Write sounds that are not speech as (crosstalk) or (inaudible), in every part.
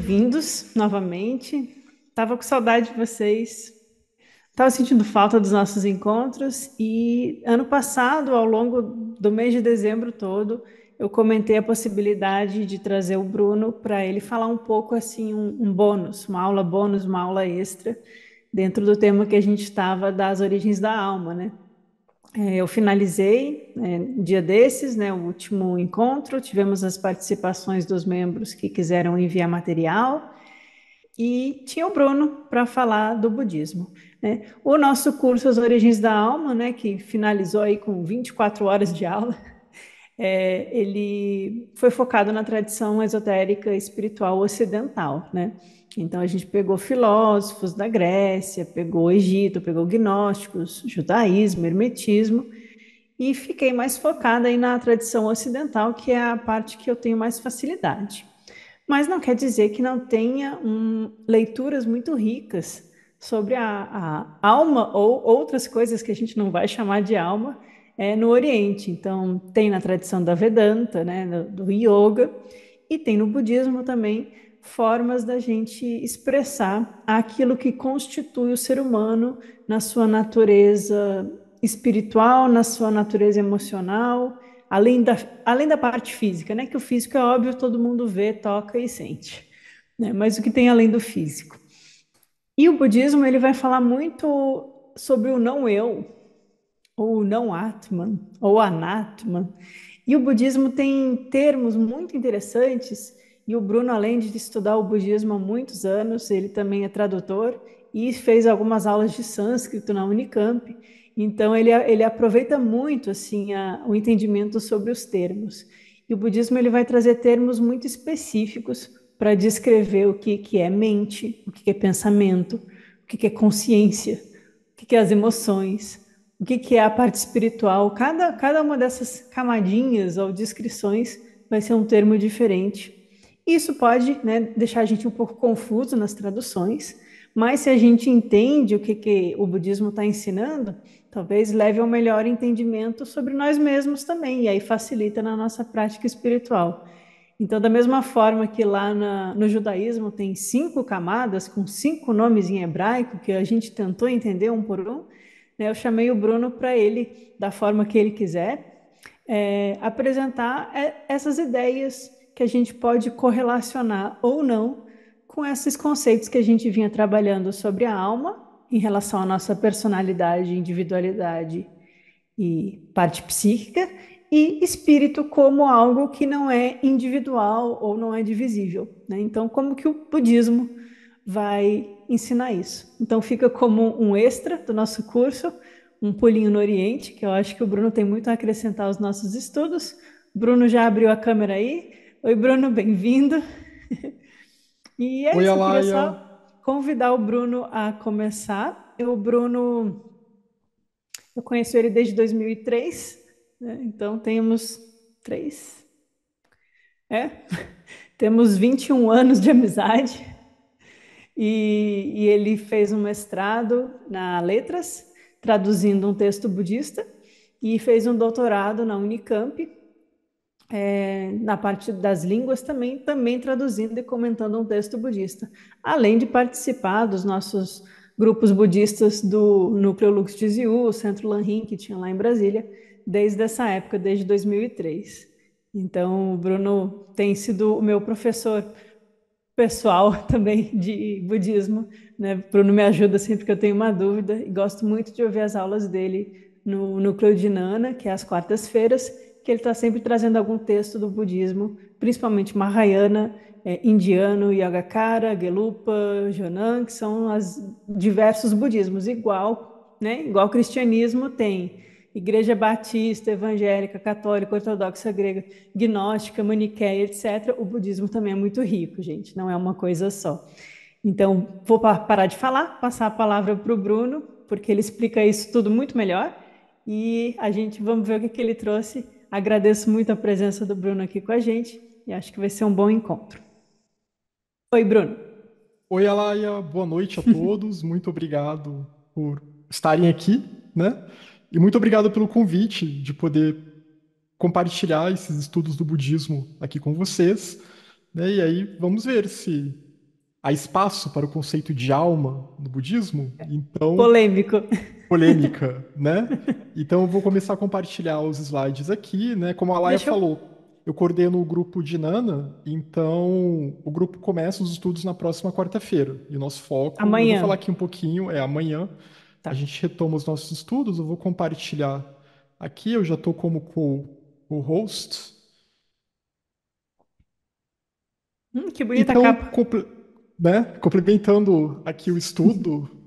bem-vindos novamente. Tava com saudade de vocês. Tava sentindo falta dos nossos encontros e ano passado, ao longo do mês de dezembro todo, eu comentei a possibilidade de trazer o Bruno para ele falar um pouco assim um, um, bônus, uma aula bônus, uma aula extra dentro do tema que a gente estava das origens da alma, né? É, eu finalizei né, um dia desses, né, o último encontro, tivemos as participações dos membros que quiseram enviar material e tinha o Bruno para falar do budismo. Né. O nosso curso As Origens da Alma, né, que finalizou aí com 24 horas de aula, (laughs) é, ele foi focado na tradição esotérica espiritual ocidental, né? Então a gente pegou filósofos da Grécia, pegou Egito, pegou gnósticos, judaísmo, hermetismo e fiquei mais focada aí na tradição ocidental, que é a parte que eu tenho mais facilidade. Mas não quer dizer que não tenha um, leituras muito ricas sobre a, a, alma ou outras coisas que a gente não vai chamar de alma é, no Oriente. Então, tem na tradição da Vedanta, né, do, do Yoga, e tem no budismo também formas da gente expressar aquilo que constitui o ser humano na sua natureza espiritual, na sua natureza emocional, além da, além da parte física, né? Que o físico é óbvio, todo mundo vê, toca e sente, né? Mas o que tem além do físico? E o budismo ele vai falar muito sobre o não eu, ou não atman, ou anatman. E o budismo tem termos muito interessantes e o Bruno, além de estudar o budismo há muitos anos, ele também é tradutor e fez algumas aulas de sânscrito na Unicamp. Então ele, ele aproveita muito assim a, o entendimento sobre os termos. E o budismo ele vai trazer termos muito específicos para descrever o que, que é mente, o que, que é pensamento, o que, que é consciência, o que, que é as emoções, o que, que é a parte espiritual. Cada, cada uma dessas camadinhas ou descrições vai ser um termo diferente isso pode né, deixar a gente um pouco confuso nas traduções, mas se a gente entende o que, que o budismo está ensinando, talvez leve a um melhor entendimento sobre nós mesmos também, e aí facilita na nossa prática espiritual. Então, da mesma forma que lá na, no judaísmo tem cinco camadas, com cinco nomes em hebraico, que a gente tentou entender um por um, né, eu chamei o Bruno para ele, da forma que ele quiser, é, apresentar eh, essas ideias que a gente pode correlacionar ou não com esses conceitos que a gente vinha trabalhando sobre a alma em relação à nossa personalidade, individualidade e parte psíquica, e espírito como algo que não é individual ou não é divisível. Né? Então, como que o budismo vai ensinar isso? Então, fica como um extra do nosso curso, um pulinho no Oriente, que eu acho que o Bruno tem muito a acrescentar aos nossos estudos. Bruno já abriu a câmera aí. Oi, Bruno, bem-vindo. E é Oi, isso, Alaia. queria só convidar o Bruno a começar. Eu, o Bruno, eu conheço ele desde 2003, né? então temos três, é, (laughs) temos 21 anos de amizade. E, e ele fez um mestrado na Letras, traduzindo um texto budista, e fez um doutorado na Unicamp, é, na parte das línguas também, também traduzindo e comentando um texto budista, além de participar dos nossos grupos budistas do Núcleo Lux de Ziu, o Centro Lanrim, que tinha lá em Brasília, desde essa época, desde 2003. Então, o Bruno tem sido o meu professor pessoal (laughs) também de budismo. Né? Bruno me ajuda sempre que eu tenho uma dúvida e gosto muito de ouvir as aulas dele no Núcleo de Nana, que é às quartas-feiras, que ele está sempre trazendo algum texto do budismo, principalmente Mahayana, é, indiano, Yogacara, Gelupa, Jonan, que são as diversos budismos, igual, né? Igual o cristianismo tem igreja batista, evangélica, católica, ortodoxa grega, gnóstica, maniqueia, etc. O budismo também é muito rico, gente, não é uma coisa só. Então, vou parar de falar, passar a palavra para o Bruno, porque ele explica isso tudo muito melhor. E a gente vamos ver o que, que ele trouxe Agradeço muito a presença do Bruno aqui com a gente e acho que vai ser um bom encontro. Oi, Bruno. Oi, Alaia. Boa noite a todos. (laughs) muito obrigado por estarem aqui, né? E muito obrigado pelo convite de poder compartilhar esses estudos do budismo aqui com vocês. Né? E aí vamos ver se há espaço para o conceito de alma no budismo. É. Então. Polêmico polêmica, (laughs) né? Então eu vou começar a compartilhar os slides aqui, né? Como a Laia eu... falou, eu coordeno o grupo de Nana, então o grupo começa os estudos na próxima quarta-feira. E o nosso foco, amanhã. eu vou falar aqui um pouquinho, é amanhã. Tá. A gente retoma os nossos estudos, eu vou compartilhar aqui, eu já estou como co-host. Hum, que bonita então, capa. Compl né? complementando aqui o estudo, (laughs)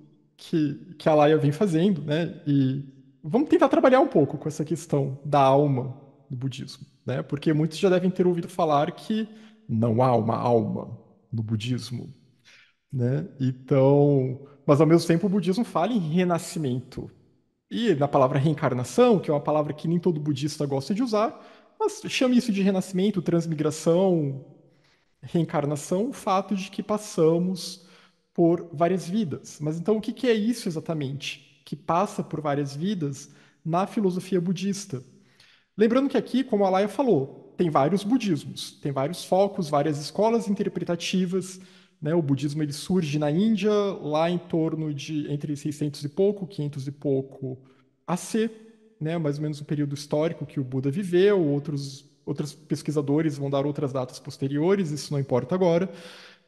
que, que a Laia vem fazendo, né? E vamos tentar trabalhar um pouco com essa questão da alma do budismo, né? Porque muitos já devem ter ouvido falar que não há uma alma no budismo, né? Então, mas ao mesmo tempo o budismo fala em renascimento. E na palavra reencarnação, que é uma palavra que nem todo budista gosta de usar, mas chama isso de renascimento, transmigração, reencarnação, o fato de que passamos por várias vidas. Mas então, o que é isso exatamente? Que passa por várias vidas na filosofia budista. Lembrando que aqui, como a Laia falou, tem vários budismos, tem vários focos, várias escolas interpretativas. Né? O budismo ele surge na Índia, lá em torno de entre 600 e pouco, 500 e pouco AC, né? mais ou menos o período histórico que o Buda viveu, outros outros pesquisadores vão dar outras datas posteriores, isso não importa agora.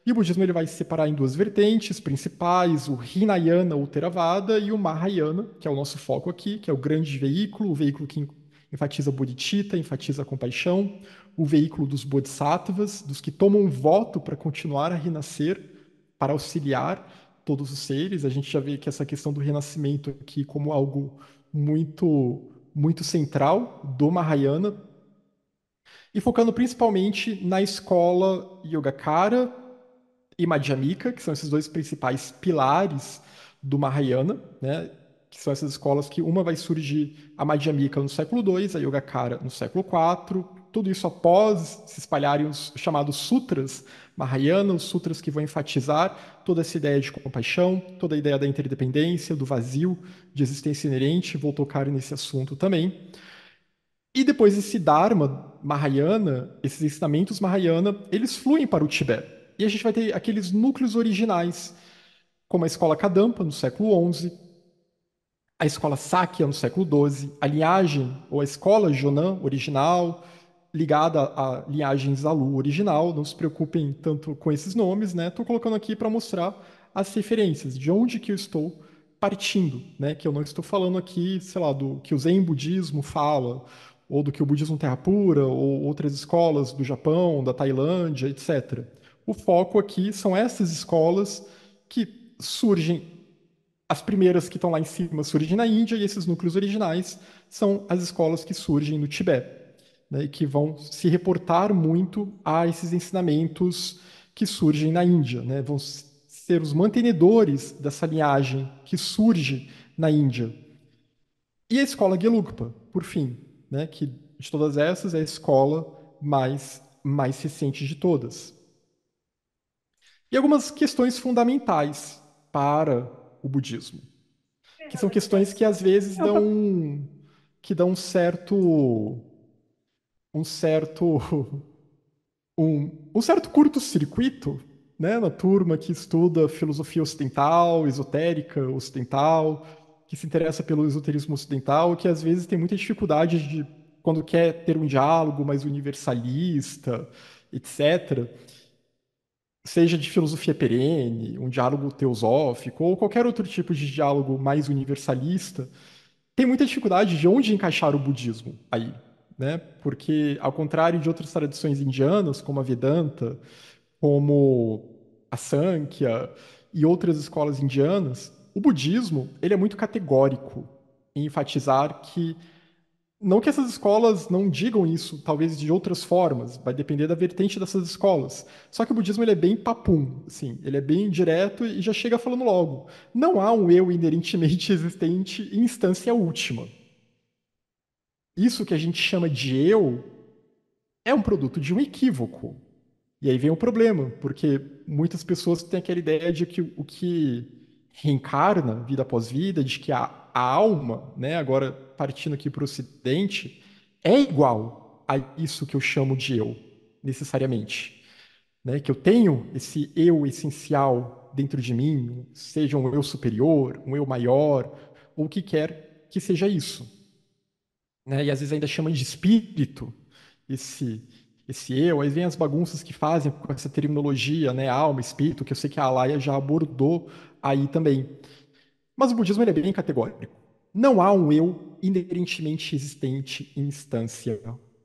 E o budismo ele vai se separar em duas vertentes principais, o Hinayana, ou Theravada, e o Mahayana, que é o nosso foco aqui, que é o grande veículo, o veículo que enfatiza o bodhicitta, enfatiza a compaixão, o veículo dos bodhisattvas, dos que tomam um voto para continuar a renascer, para auxiliar todos os seres. A gente já vê que essa questão do renascimento aqui como algo muito muito central do Mahayana, e focando principalmente na escola Yogacara, e Madhyamika, que são esses dois principais pilares do Mahayana, né? que são essas escolas que uma vai surgir a Madhyamika no século II, a Yogacara no século IV, tudo isso após se espalharem os chamados sutras Mahayana, os sutras que vão enfatizar toda essa ideia de compaixão, toda a ideia da interdependência, do vazio, de existência inerente, vou tocar nesse assunto também. E depois esse Dharma Mahayana, esses ensinamentos Mahayana, eles fluem para o Tibete. E a gente vai ter aqueles núcleos originais, como a escola Kadampa, no século XI, a escola Sakya, no século XII, a linhagem, ou a escola Jonan, original, ligada à linhagem Zalu original. Não se preocupem tanto com esses nomes, né? Estou colocando aqui para mostrar as referências, de onde que eu estou partindo, né? Que eu não estou falando aqui, sei lá, do que o Zen budismo fala, ou do que o budismo terra pura, ou outras escolas do Japão, da Tailândia, etc. O foco aqui são essas escolas que surgem, as primeiras que estão lá em cima surgem na Índia, e esses núcleos originais são as escolas que surgem no Tibete, né, e que vão se reportar muito a esses ensinamentos que surgem na Índia, né, vão ser os mantenedores dessa linhagem que surge na Índia. E a escola Gelugpa, por fim, né, que de todas essas é a escola mais, mais recente de todas e algumas questões fundamentais para o budismo, que são questões que às vezes dão que dão um certo um certo (laughs) um, um certo curto-circuito né, na turma que estuda filosofia ocidental, esotérica ocidental, que se interessa pelo esoterismo ocidental, que às vezes tem muita dificuldade de quando quer ter um diálogo mais universalista, etc seja de filosofia perene, um diálogo teosófico ou qualquer outro tipo de diálogo mais universalista, tem muita dificuldade de onde encaixar o budismo aí, né? Porque ao contrário de outras tradições indianas, como a Vedanta, como a Sankhya e outras escolas indianas, o budismo, ele é muito categórico em enfatizar que não que essas escolas não digam isso, talvez de outras formas, vai depender da vertente dessas escolas. Só que o budismo ele é bem papum, assim, ele é bem direto e já chega falando logo. Não há um eu inerentemente (laughs) existente em instância última. Isso que a gente chama de eu é um produto de um equívoco. E aí vem o problema, porque muitas pessoas têm aquela ideia de que o que reencarna vida após vida, de que a, a alma, né, agora partindo aqui para o Ocidente, é igual a isso que eu chamo de eu, necessariamente. Né? Que eu tenho esse eu essencial dentro de mim, seja um eu superior, um eu maior, ou o que quer que seja isso. Né? E às vezes ainda chamam de espírito esse esse eu, aí vem as bagunças que fazem com essa terminologia, né, alma, espírito, que eu sei que a Alaia já abordou aí também. Mas o budismo é bem categórico não há um eu inerentemente existente em instância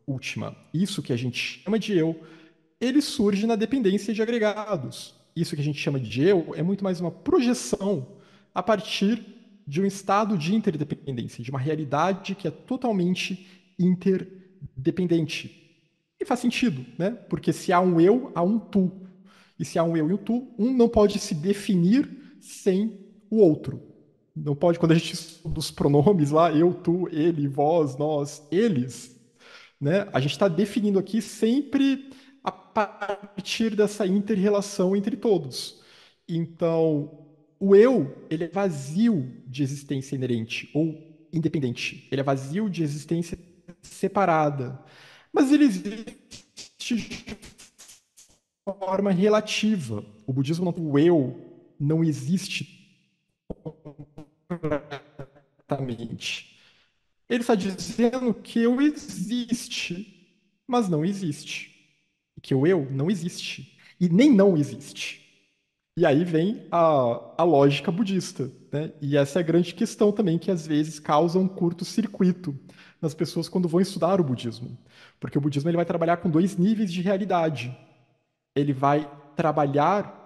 última. Isso que a gente chama de eu, ele surge na dependência de agregados. Isso que a gente chama de eu é muito mais uma projeção a partir de um estado de interdependência, de uma realidade que é totalmente interdependente. E faz sentido, né? Porque se há um eu, há um tu. E se há um eu e um tu, um não pode se definir sem o outro. Não pode, quando a gente estuda os pronomes lá, eu, tu, ele, vós, nós, eles, né? A gente está definindo aqui sempre a partir dessa interrelação entre todos. Então, o eu, ele é vazio de existência inerente ou independente. Ele é vazio de existência separada. Mas ele existe de forma relativa. O budismo, o eu, não existe completamente. Ele está dizendo que eu existe, mas não existe. E que o eu não existe. E nem não existe. E aí vem a, a lógica budista. Né? E essa é a grande questão também que às vezes causa um curto-circuito nas pessoas quando vão estudar o budismo. Porque o budismo ele vai trabalhar com dois níveis de realidade. Ele vai trabalhar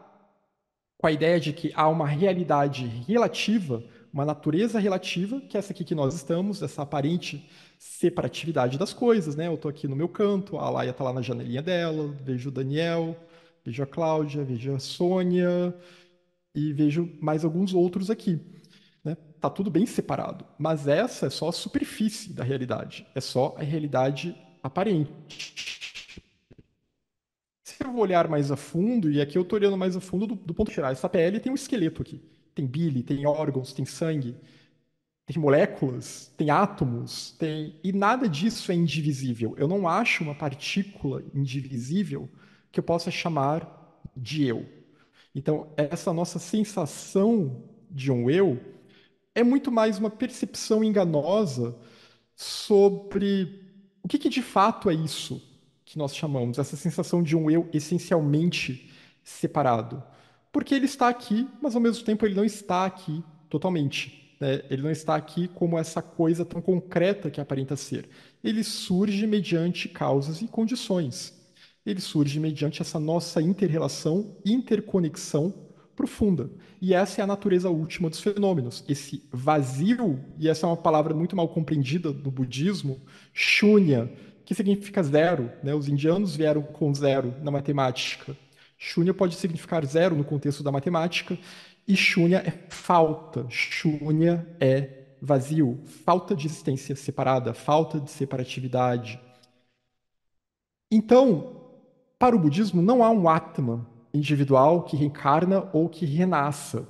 com a ideia de que há uma realidade relativa uma natureza relativa, que é essa aqui que nós estamos, essa aparente separatividade das coisas, né? Eu estou aqui no meu canto, a Laia está lá na janelinha dela, vejo o Daniel, vejo a Cláudia, vejo a Sônia e vejo mais alguns outros aqui. Né? Tá tudo bem separado, mas essa é só a superfície da realidade, é só a realidade aparente. Se eu vou olhar mais a fundo, e aqui eu estou olhando mais a fundo do, do ponto de tirar, essa pele tem um esqueleto aqui tem bile, tem órgãos, tem sangue, tem moléculas, tem átomos, tem e nada disso é indivisível. Eu não acho uma partícula indivisível que eu possa chamar de eu. Então, essa nossa sensação de um eu é muito mais uma percepção enganosa sobre o que, que de fato é isso que nós chamamos, essa sensação de um eu essencialmente separado porque ele está aqui, mas ao mesmo tempo ele não está aqui totalmente. Né? Ele não está aqui como essa coisa tão concreta que aparenta ser. Ele surge mediante causas e condições. Ele surge mediante essa nossa interrelação, interconexão profunda. E essa é a natureza última dos fenômenos. Esse vazio, e essa é uma palavra muito mal compreendida do budismo, shunya, que significa zero. Né? Os indianos vieram com zero na matemática. Shunya pode significar zero no contexto da matemática, e Shunya é falta. Shunya é vazio, falta de existência separada, falta de separatividade. Então, para o budismo, não há um Atman individual que reencarna ou que renasça.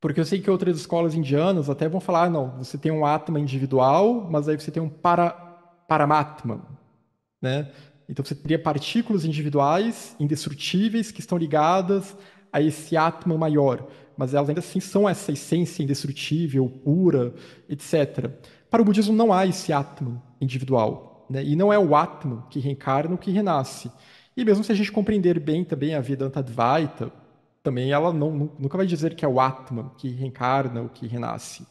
Porque eu sei que outras escolas indianas até vão falar, ah, não, você tem um Atman individual, mas aí você tem um para, Paramatman, né? Então você teria partículas individuais, indestrutíveis, que estão ligadas a esse átomo maior, mas elas ainda assim são essa essência indestrutível, pura, etc. Para o budismo não há esse átomo individual, né? e não é o átomo que reencarna ou que renasce. E mesmo se a gente compreender bem também a Vedanta Advaita, também ela não, nunca vai dizer que é o átomo que reencarna ou que renasce.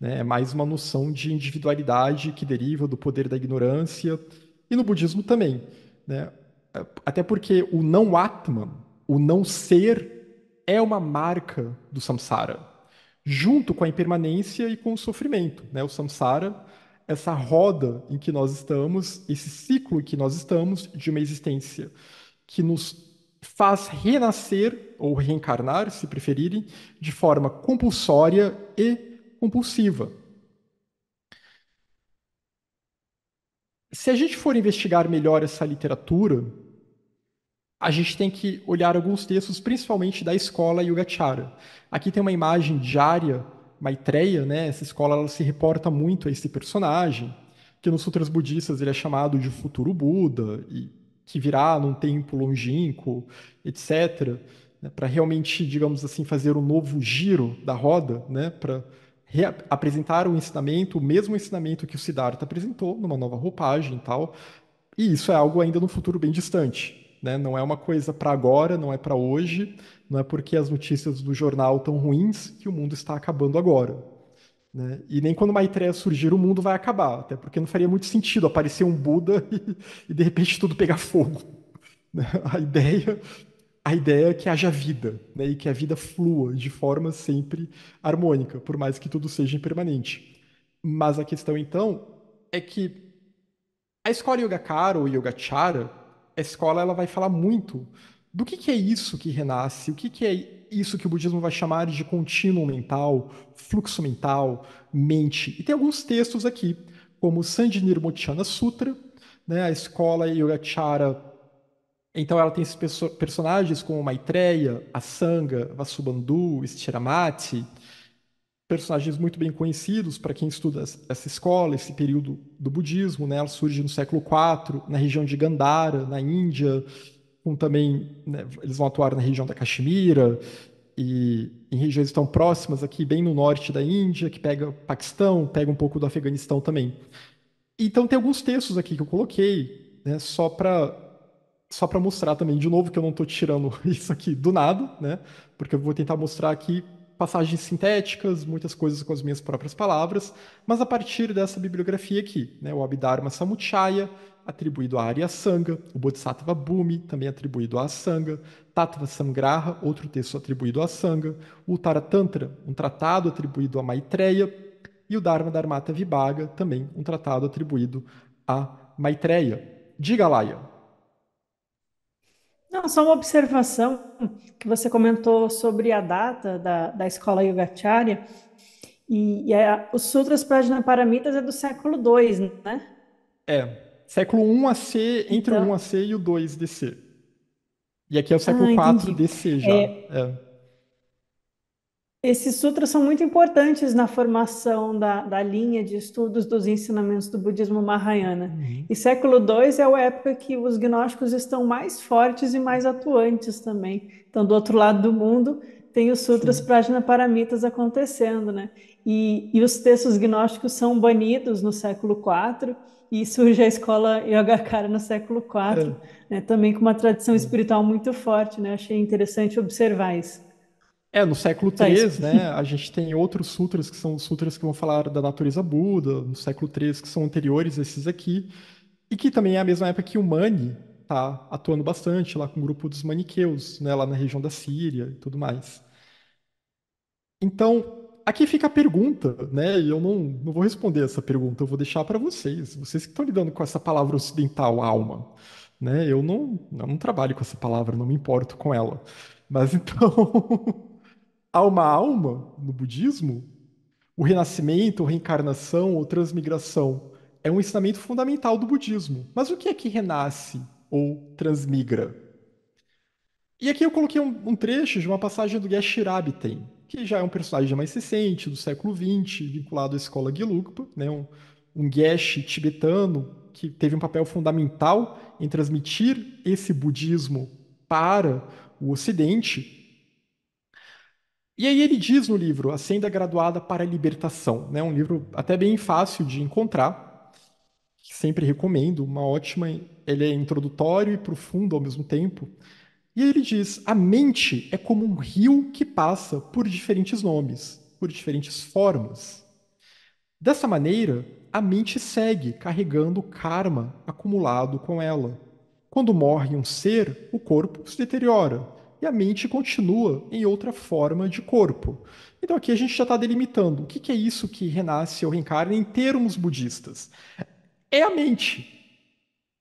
Né? É mais uma noção de individualidade que deriva do poder da ignorância, e no budismo também. Né? Até porque o não Atman, o não ser, é uma marca do samsara, junto com a impermanência e com o sofrimento. Né? O samsara, essa roda em que nós estamos, esse ciclo em que nós estamos de uma existência que nos faz renascer ou reencarnar, se preferirem, de forma compulsória e compulsiva. se a gente for investigar melhor essa literatura, a gente tem que olhar alguns textos, principalmente da escola Yogacara. Aqui tem uma imagem diária, Maitreya, né? Essa escola ela se reporta muito a esse personagem, que nos sutras budistas ele é chamado de futuro Buda e que virá num tempo longínquo, etc, né? para realmente, digamos assim, fazer um novo giro da roda, né, para apresentar o ensinamento, o mesmo ensinamento que o Siddhartha apresentou, numa nova roupagem e tal. E isso é algo ainda no futuro bem distante. Né? Não é uma coisa para agora, não é para hoje, não é porque as notícias do jornal estão ruins que o mundo está acabando agora. Né? E nem quando Maitreya surgir o mundo vai acabar, até porque não faria muito sentido aparecer um Buda (laughs) e, e de repente tudo pegar fogo. (laughs) Né? A ideia a ideia é que haja vida, né, e que a vida flua de forma sempre harmônica, por mais que tudo seja impermanente. Mas a questão, então, é que a escola Yogacara ou Yogacara, a escola ela vai falar muito do que, que é isso que renasce, o que, que é isso que o budismo vai chamar de contínuo mental, fluxo mental, mente. E tem alguns textos aqui, como o Sandinirmochana Sutra, né, a escola Yogacara então ela tem esses perso personagens como Maitreya, a Sanga, Vasubandhu, Stiramati, personagens muito bem conhecidos para quem estuda essa escola, esse período do budismo, né? Ela surge no século IV, na região de Gandhara, na Índia, também, né, eles vão atuar na região da Caxemira e em regiões tão próximas aqui, bem no norte da Índia, que pega Paquistão, pega um pouco do Afeganistão também. Então tem alguns textos aqui que eu coloquei, né, só para só para mostrar também, de novo, que eu não estou tirando (laughs) isso aqui do nada, né? Porque eu vou tentar mostrar aqui passagens sintéticas, muitas coisas com as minhas próprias palavras, mas a partir dessa bibliografia aqui, né? O Abhidharma Samuchaya, atribuído a Arya Sangha, o Bodhisattva Bhumi, também atribuído a Sangha, Tattva Samgraha, outro texto atribuído a Sangha, o Taratantra, um tratado atribuído a Maitreya, e o Dharma Dharmata Vibhaga, também um tratado atribuído a Maitreya. Diga, Laia, não, só uma observação que você comentou sobre a data da, da escola Yogacara e, e a, é, os Sutras Prajnaparamitas é do século II, né? É, século I a C entre então... o 1 C e o 2 DC. E aqui é o século ah, 4 DC já. É... É. Esses sutras são muito importantes na formação da, da linha de estudos dos ensinamentos do budismo Mahayana. Uhum. E século II é a época que os gnósticos estão mais fortes e mais atuantes também. Então, do outro lado do mundo, tem os sutras Sim. Prajnaparamitas acontecendo, né? E, e os textos gnósticos são banidos no século IV e surge a escola Yogacara no século IV, né? também com uma tradição uhum. espiritual muito forte, né? Achei interessante observar isso. É, no século III, é né, a gente tem outros sutras que são sutras que vão falar da natureza Buda, no século III, que são anteriores a esses aqui, e que também é a mesma época que o Mani tá atuando bastante lá com o grupo dos maniqueus, né, lá na região da Síria e tudo mais. Então, aqui fica a pergunta, né? E eu não, não vou responder essa pergunta, eu vou deixar para vocês. Vocês que estão lidando com essa palavra ocidental, alma. Né? Eu, não, eu não trabalho com essa palavra, não me importo com ela. Mas então. (laughs) há uma alma no budismo, o renascimento, reencarnação ou transmigração é um ensinamento fundamental do budismo. Mas o que é que renasce ou transmigra? E aqui eu coloquei um, um trecho de uma passagem do Geshe Rabten, que já é um personagem mais recente, do século XX, vinculado à escola Gelugpa, né? um, um Geshe tibetano que teve um papel fundamental em transmitir esse budismo para o Ocidente, e aí ele diz no livro A Senda Graduada para a Libertação, né? um livro até bem fácil de encontrar, que sempre recomendo, uma ótima, ele é introdutório e profundo ao mesmo tempo. E ele diz: a mente é como um rio que passa por diferentes nomes, por diferentes formas. Dessa maneira, a mente segue carregando karma acumulado com ela. Quando morre um ser, o corpo se deteriora e a mente continua em outra forma de corpo. Então aqui a gente já está delimitando o que, que é isso que renasce ou reencarna em termos budistas. É a mente.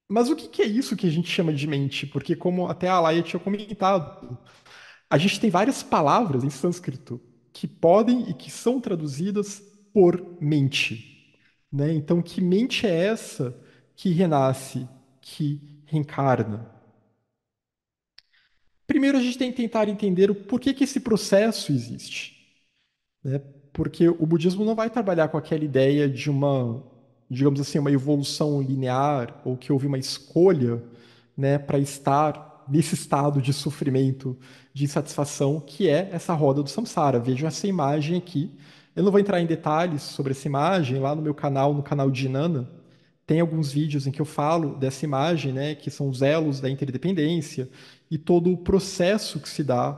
Mas o que, que é isso que a gente chama de mente? Porque, como até a Laia tinha comentado, a gente tem várias palavras em sânscrito que podem e que são traduzidas por mente. Né? Então, que mente é essa que renasce, que reencarna? Primeiro, a gente tem que tentar entender o porquê que esse processo existe. Né? Porque o budismo não vai trabalhar com aquela ideia de uma, digamos assim, uma evolução linear ou que houve uma escolha né, para estar nesse estado de sofrimento, de insatisfação, que é essa roda do samsara. Vejam essa imagem aqui. Eu não vou entrar em detalhes sobre essa imagem lá no meu canal, no canal de Nana. Tem alguns vídeos em que eu falo dessa imagem, né, que são os elos da interdependência, e todo o processo que se dá,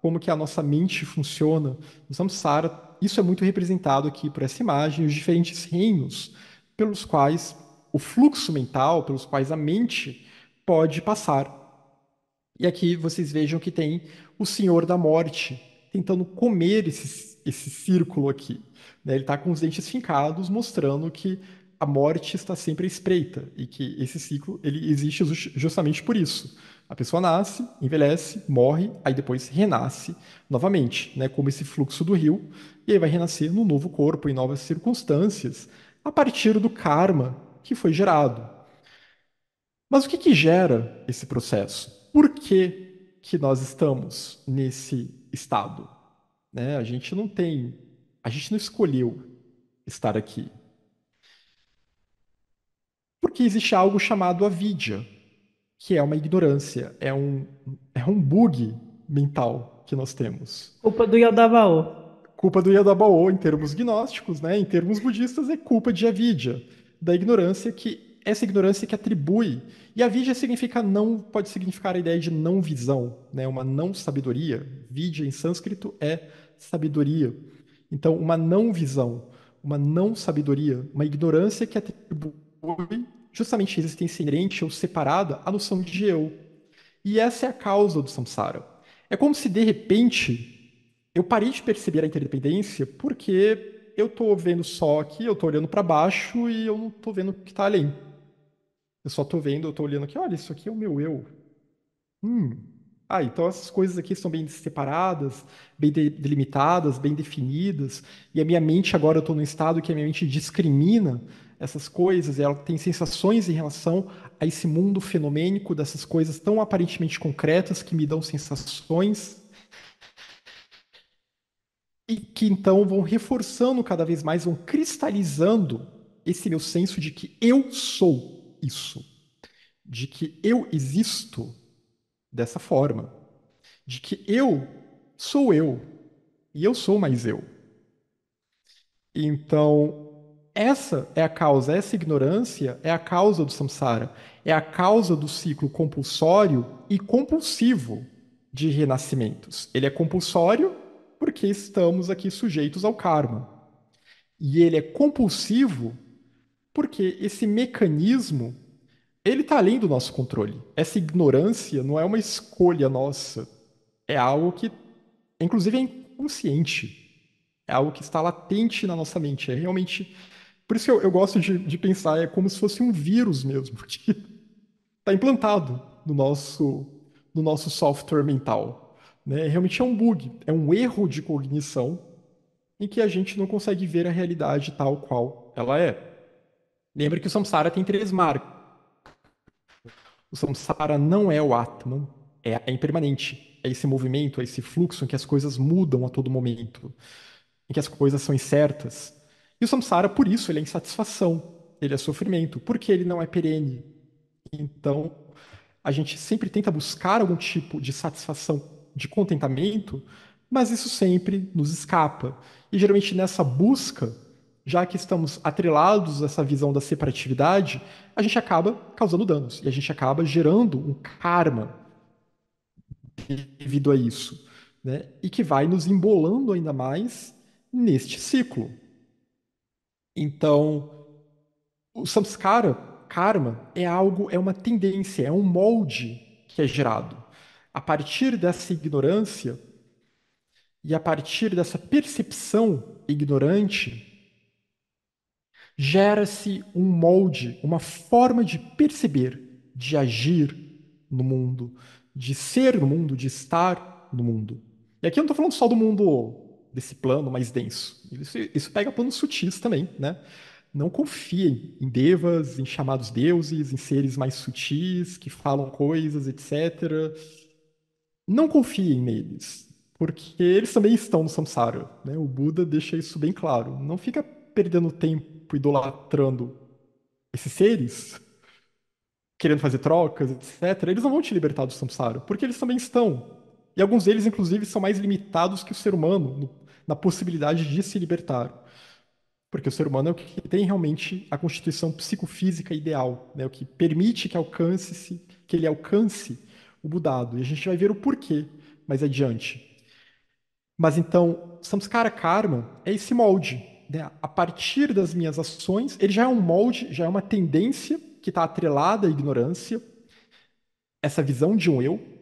como que a nossa mente funciona no samsara, isso é muito representado aqui por essa imagem, os diferentes reinos pelos quais o fluxo mental, pelos quais a mente pode passar. E aqui vocês vejam que tem o Senhor da Morte tentando comer esse, esse círculo aqui. Né? Ele está com os dentes fincados, mostrando que a morte está sempre à espreita e que esse ciclo ele existe justamente por isso. A pessoa nasce, envelhece, morre, aí depois renasce novamente, né, como esse fluxo do rio, e aí vai renascer num novo corpo, em novas circunstâncias, a partir do karma que foi gerado. Mas o que, que gera esse processo? Por que, que nós estamos nesse estado? Né? A gente não tem, a gente não escolheu estar aqui. Porque existe algo chamado avidya, que é uma ignorância, é um, é um bug mental que nós temos. Culpa do Yadavao. Culpa do Yadavao, em termos gnósticos, né? Em termos budistas é culpa de avidya, da ignorância que essa ignorância que atribui. E avidya significa não, pode significar a ideia de não visão, né? Uma não sabedoria. Vidya em sânscrito é sabedoria. Então, uma não visão, uma não sabedoria, uma ignorância que atribui justamente existência inerente ou separada à noção de eu. E essa é a causa do samsara. É como se, de repente, eu parei de perceber a interdependência porque eu estou vendo só aqui, eu estou olhando para baixo e eu não estou vendo o que está além. Eu só estou vendo, eu estou olhando aqui, olha, isso aqui é o meu eu. Hum. Ah, então essas coisas aqui são bem separadas, bem de delimitadas, bem definidas, e a minha mente agora eu estou num estado que a minha mente discrimina essas coisas, ela tem sensações em relação a esse mundo fenomênico dessas coisas tão aparentemente concretas que me dão sensações e que então vão reforçando cada vez mais, vão cristalizando esse meu senso de que eu sou isso, de que eu existo dessa forma, de que eu sou eu e eu sou mais eu. Então, essa é a causa, essa ignorância é a causa do samsara, é a causa do ciclo compulsório e compulsivo de renascimentos. Ele é compulsório porque estamos aqui sujeitos ao karma. E ele é compulsivo porque esse mecanismo ele está além do nosso controle. Essa ignorância não é uma escolha nossa, é algo que, inclusive, é inconsciente. É algo que está latente na nossa mente. É realmente por isso que eu, eu gosto de, de, pensar, é como se fosse um vírus mesmo, (laughs) que está implantado no nosso, no nosso software mental. Né? É realmente é um bug, é um erro de cognição em que a gente não consegue ver a realidade tal qual ela é. Lembra que o samsara tem três marcas. O samsara não é o Atman, é, é impermanente. É esse movimento, é esse fluxo em que as coisas mudam a todo momento, em que as coisas são incertas, e o samsara, por isso, ele é insatisfação, ele é sofrimento, porque ele não é perene. Então, a gente sempre tenta buscar algum tipo de satisfação, de contentamento, mas isso sempre nos escapa. E geralmente nessa busca, já que estamos atrelados a essa visão da separatividade, a gente acaba causando danos e a gente acaba gerando um karma devido a isso, né? E que vai nos embolando ainda mais neste ciclo. Então, o samskara, karma, é algo, é uma tendência, é um molde que é gerado. A partir dessa ignorância e a partir dessa percepção ignorante, gera-se um molde, uma forma de perceber, de agir no mundo, de ser no mundo, de estar no mundo. E aqui eu não estou falando só do mundo desse plano mais denso. Isso, isso pega planos sutis também, né? Não confiem em devas, em chamados deuses, em seres mais sutis que falam coisas, etc. Não confiem neles, porque eles também estão no samsara. Né? O Buda deixa isso bem claro. Não fica perdendo tempo idolatrando esses seres, querendo fazer trocas, etc. Eles não vão te libertar do samsara, porque eles também estão e alguns deles, inclusive, são mais limitados que o ser humano no, na possibilidade de se libertar. Porque o ser humano é o que tem realmente a constituição psicofísica ideal, né? o que permite que alcance que ele alcance o budado. E a gente vai ver o porquê mais adiante. Mas então, samskara karma é esse molde. Né? A partir das minhas ações, ele já é um molde, já é uma tendência que está atrelada à ignorância, essa visão de um eu,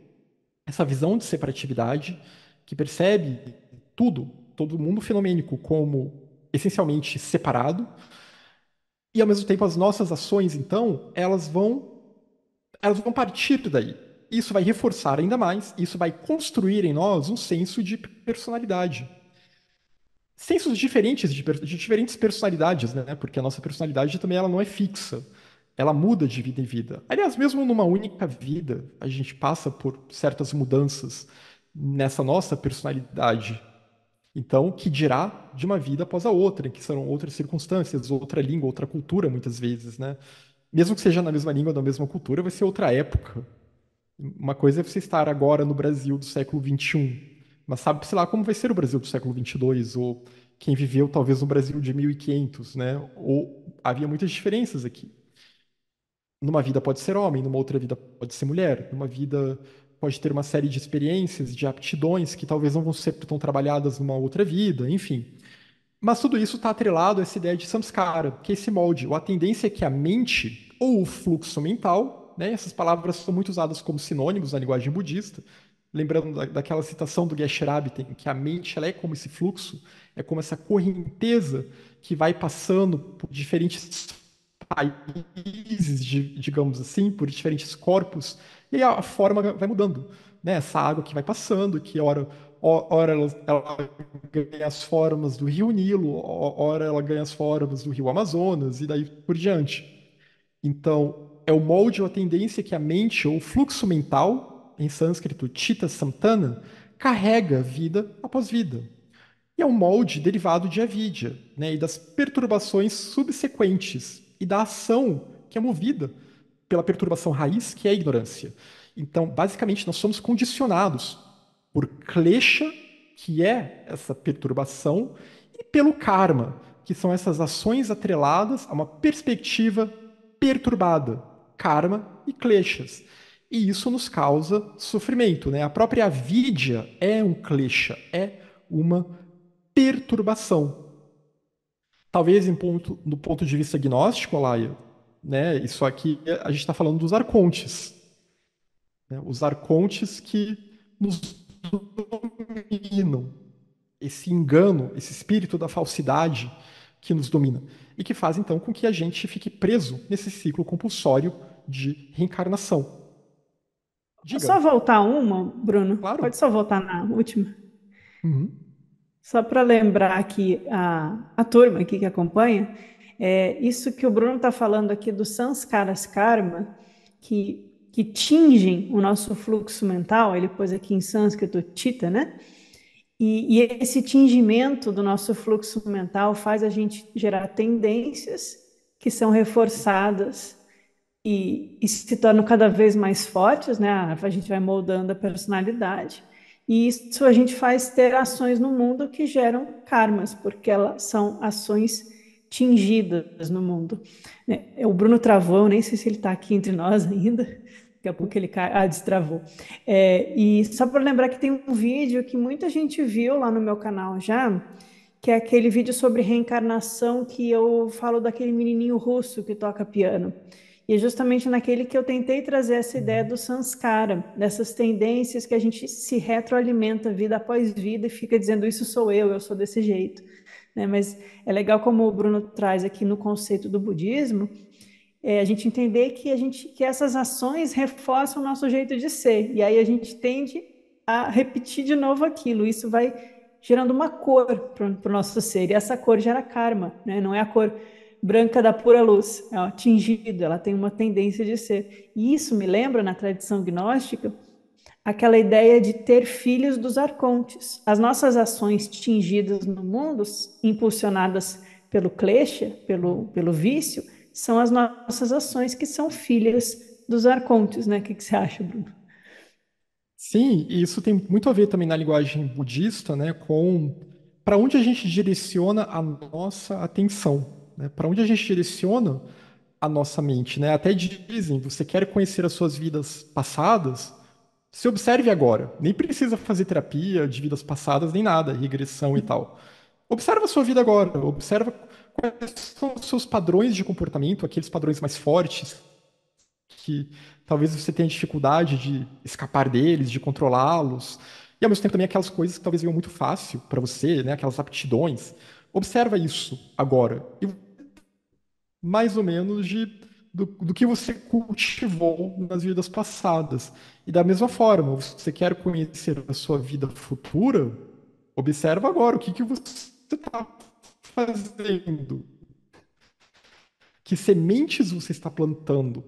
essa visão de separatividade que percebe tudo, todo mundo fenomênico como essencialmente separado, e ao mesmo tempo as nossas ações então, elas vão elas vão partir daí. Isso vai reforçar ainda mais, isso vai construir em nós um senso de personalidade. Sensos diferentes de, de diferentes personalidades, né? Porque a nossa personalidade também ela não é fixa ela muda de vida em vida. Aliás, mesmo numa única vida, a gente passa por certas mudanças nessa nossa personalidade. Então, que dirá de uma vida após a outra, que serão outras circunstâncias, outra língua, outra cultura, muitas vezes, né? Mesmo que seja na mesma língua, na mesma cultura, vai ser outra época. Uma coisa é você estar agora no Brasil do século XXI, mas sabe, sei lá, como vai ser o Brasil do século XXII, ou quem viveu talvez no Brasil de 1500, né? Ou havia muitas diferenças aqui numa vida pode ser homem, numa outra vida pode ser mulher, numa vida pode ter uma série de experiências, de aptidões que talvez não vão ser tão trabalhadas numa outra vida, enfim. Mas tudo isso está atrelado a essa ideia de samskara, que é esse molde, ou a tendência é que a mente ou o fluxo mental, né, essas palavras são muito usadas como sinônimos na linguagem budista, lembrando da, daquela citação do Geshe que a mente ela é como esse fluxo, é como essa correnteza que vai passando por diferentes países, digamos assim, por diferentes corpos, e a forma vai mudando. Né? Essa água que vai passando, que ora, ora ela, ela, ganha as formas do rio Nilo, ora ela ganha as formas do rio Amazonas, e daí por diante. Então, é o molde ou é a tendência que a mente ou o fluxo mental, em sânscrito, Tita Santana, carrega vida após vida. E é um molde derivado de avidia né, e das perturbações subsequentes e da ação que é movida pela perturbação raiz, que é a ignorância. Então, basicamente, nós somos condicionados por klesha, que é essa perturbação, e pelo karma, que são essas ações atreladas a uma perspectiva perturbada, karma e kleshas. E isso nos causa sofrimento. Né? A própria vidya é um klesha, é uma perturbação. Talvez em ponto, do ponto de vista gnóstico, Laia, né, isso aqui a gente está falando dos arcontes. Né, os arcontes que nos dominam. Esse engano, esse espírito da falsidade que nos domina. E que faz então com que a gente fique preso nesse ciclo compulsório de reencarnação. Diga. Só voltar uma, Bruno? Claro. Pode só voltar na última? Uhum. Só para lembrar aqui a, a turma aqui que acompanha, é, isso que o Bruno está falando aqui dos sanskaras karma, que, que tingem o nosso fluxo mental, ele pôs aqui em sânscrito tita, né? E, e esse tingimento do nosso fluxo mental faz a gente gerar tendências que são reforçadas e, e se tornam cada vez mais fortes, né? A gente vai moldando a personalidade e isso a gente faz ter ações no mundo que geram karmas, porque elas são ações tingidas no mundo. Né? É, o Bruno travou, nem sei se ele está aqui entre nós ainda, (laughs) daqui a pouco ele cai, ah, destravou. É, e só para lembrar que tem um vídeo que muita gente viu lá no meu canal já, que é aquele vídeo sobre reencarnação que eu falo daquele menininho russo que toca piano. E é justamente naquele que eu tentei trazer essa ideia do sanskara, dessas tendências que a gente se retroalimenta vida após vida e fica dizendo isso sou eu, eu sou desse jeito. Né? Mas é legal como o Bruno traz aqui no conceito do budismo, é a gente entender que, a gente, que essas ações reforçam o nosso jeito de ser. E aí a gente tende a repetir de novo aquilo. Isso vai gerando uma cor para o nosso ser. E essa cor gera karma, né? não é a cor branca da pura luz, é tingida, ela tem uma tendência de ser. E isso me lembra, na tradição gnóstica, aquela ideia de ter filhos dos arcontes. As nossas ações tingidas no mundo, impulsionadas pelo klesha, pelo, pelo vício, são as nossas ações que são filhas dos arcontes, né? O que, que você acha, Bruno? Sim, isso tem muito a ver também na linguagem budista, né, com para onde a gente direciona a nossa atenção. Né? Para onde a gente direciona a nossa mente? Né? Até dizem, você quer conhecer as suas vidas passadas? Se observe agora. Nem precisa fazer terapia de vidas passadas, nem nada, regressão e tal. Observa a sua vida agora. Observa quais são os seus padrões de comportamento, aqueles padrões mais fortes que talvez você tenha dificuldade de escapar deles, de controlá-los. E ao mesmo tempo também aquelas coisas que talvez venham muito fácil para você, né? aquelas aptidões. Observa isso agora. E mais ou menos de do, do, que você cultivou nas vidas passadas. E da mesma forma, você quer conhecer a sua vida futura, observa agora o que, que você está fazendo. Que sementes você está plantando,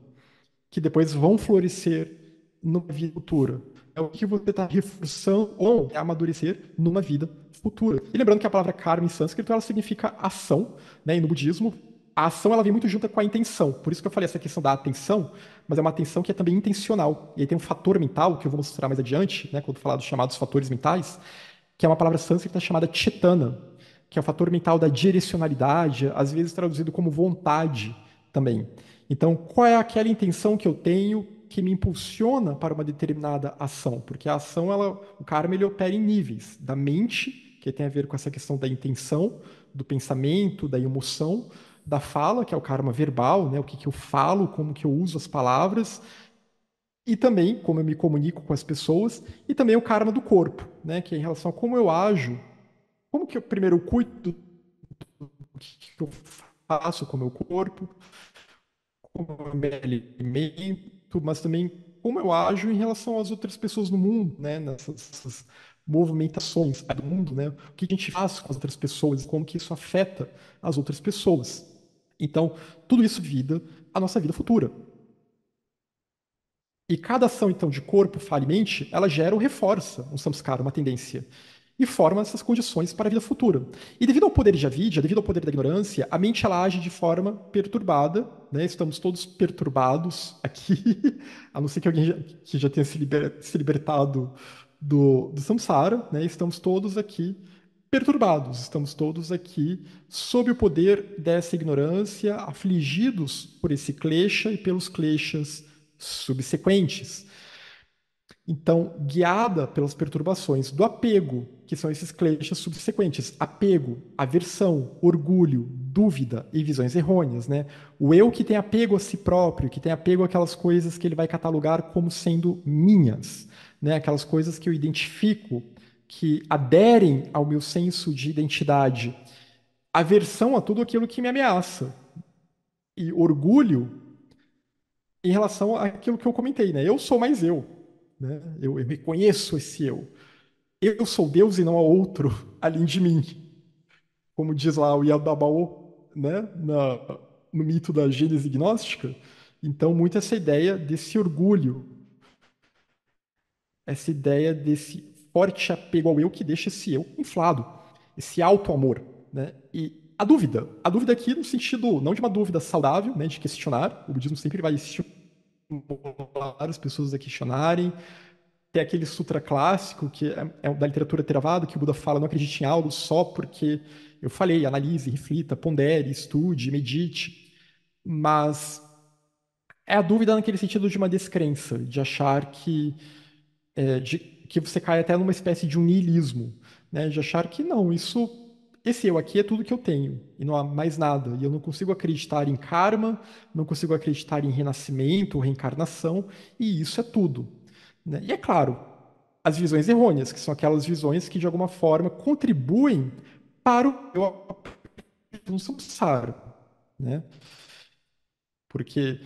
que depois vão florescer numa vida futura. É o que você está reforçando ou amadurecer numa vida futura. E lembrando que a palavra karma em sânscrito ela significa ação, né? E no budismo, a ação ela vem muito junto com a intenção. Por isso que eu falei essa questão da atenção, mas é uma atenção que é também intencional. E aí tem um fator mental, que eu vou mostrar mais adiante, né, quando falar dos chamados fatores mentais, que é uma palavra sânscrita chamada chetana, que é o fator mental da direcionalidade, às vezes traduzido como vontade também. Então, qual é aquela intenção que eu tenho que me impulsiona para uma determinada ação? Porque a ação, ela, o karma, ele opera em níveis da mente, que tem a ver com essa questão da intenção, do pensamento, da emoção, da fala, que é o karma verbal, né? o que, que eu falo, como que eu uso as palavras, e também como eu me comunico com as pessoas, e também o karma do corpo, né? que é em relação a como eu ajo, como que eu primeiro cuido do que eu faço com o meu corpo, como eu me alimento, mas também como eu ajo em relação às outras pessoas no mundo, né? Nessas, movimentações do mundo, né? O que a gente faz com as outras pessoas, como que isso afeta as outras pessoas. Então, tudo isso vida a nossa vida futura. E cada ação, então, de corpo, fala e mente, ela gera ou reforça um samskara, uma tendência. E forma essas condições para a vida futura. E devido ao poder de avidya, devido ao poder da ignorância, a mente ela age de forma perturbada. Né? Estamos todos perturbados aqui, (laughs) a não ser que alguém já, que já tenha se, liber, se libertado do, do samsara. Né? Estamos todos aqui perturbados, estamos todos aqui sob o poder dessa ignorância, afligidos por esse klesha e pelos kleshas subsequentes. Então, guiada pelas perturbações do apego, que são esses kleshas subsequentes, apego, aversão, orgulho, dúvida e visões errôneas, né? O eu que tem apego a si próprio, que tem apego àquelas coisas que ele vai catalogar como sendo minhas, né? Aquelas coisas que eu identifico que aderem ao meu senso de identidade, aversão a tudo aquilo que me ameaça e orgulho em relação àquilo que eu comentei, né? Eu sou mais eu, né? Eu, eu reconheço esse eu. Eu sou Deus e não há outro (laughs) além de mim, como diz lá o Yadabao, né? Na, no mito da Gênese gnóstica. Então, muito essa ideia desse orgulho, essa ideia desse forte apego ao eu que deixa esse eu inflado, esse alto amor, né? E a dúvida, a dúvida aqui no sentido não de uma dúvida saudável, né, de questionar, o budismo sempre vai estimular as pessoas a questionarem. Tem aquele sutra clássico que é, é da literatura Theravada que o Buda fala: não acredite em algo só porque eu falei, analise, reflita, pondere, estude, medite. Mas é a dúvida naquele sentido de uma descrença, de achar que é, de que você cai até numa espécie de um niilismo, né? De achar que não, isso, esse eu aqui é tudo que eu tenho e não há mais nada. E eu não consigo acreditar em karma, não consigo acreditar em renascimento, reencarnação e isso é tudo. Né? E é claro, as visões errôneas, que são aquelas visões que de alguma forma contribuem para o eu no samsara, né? Porque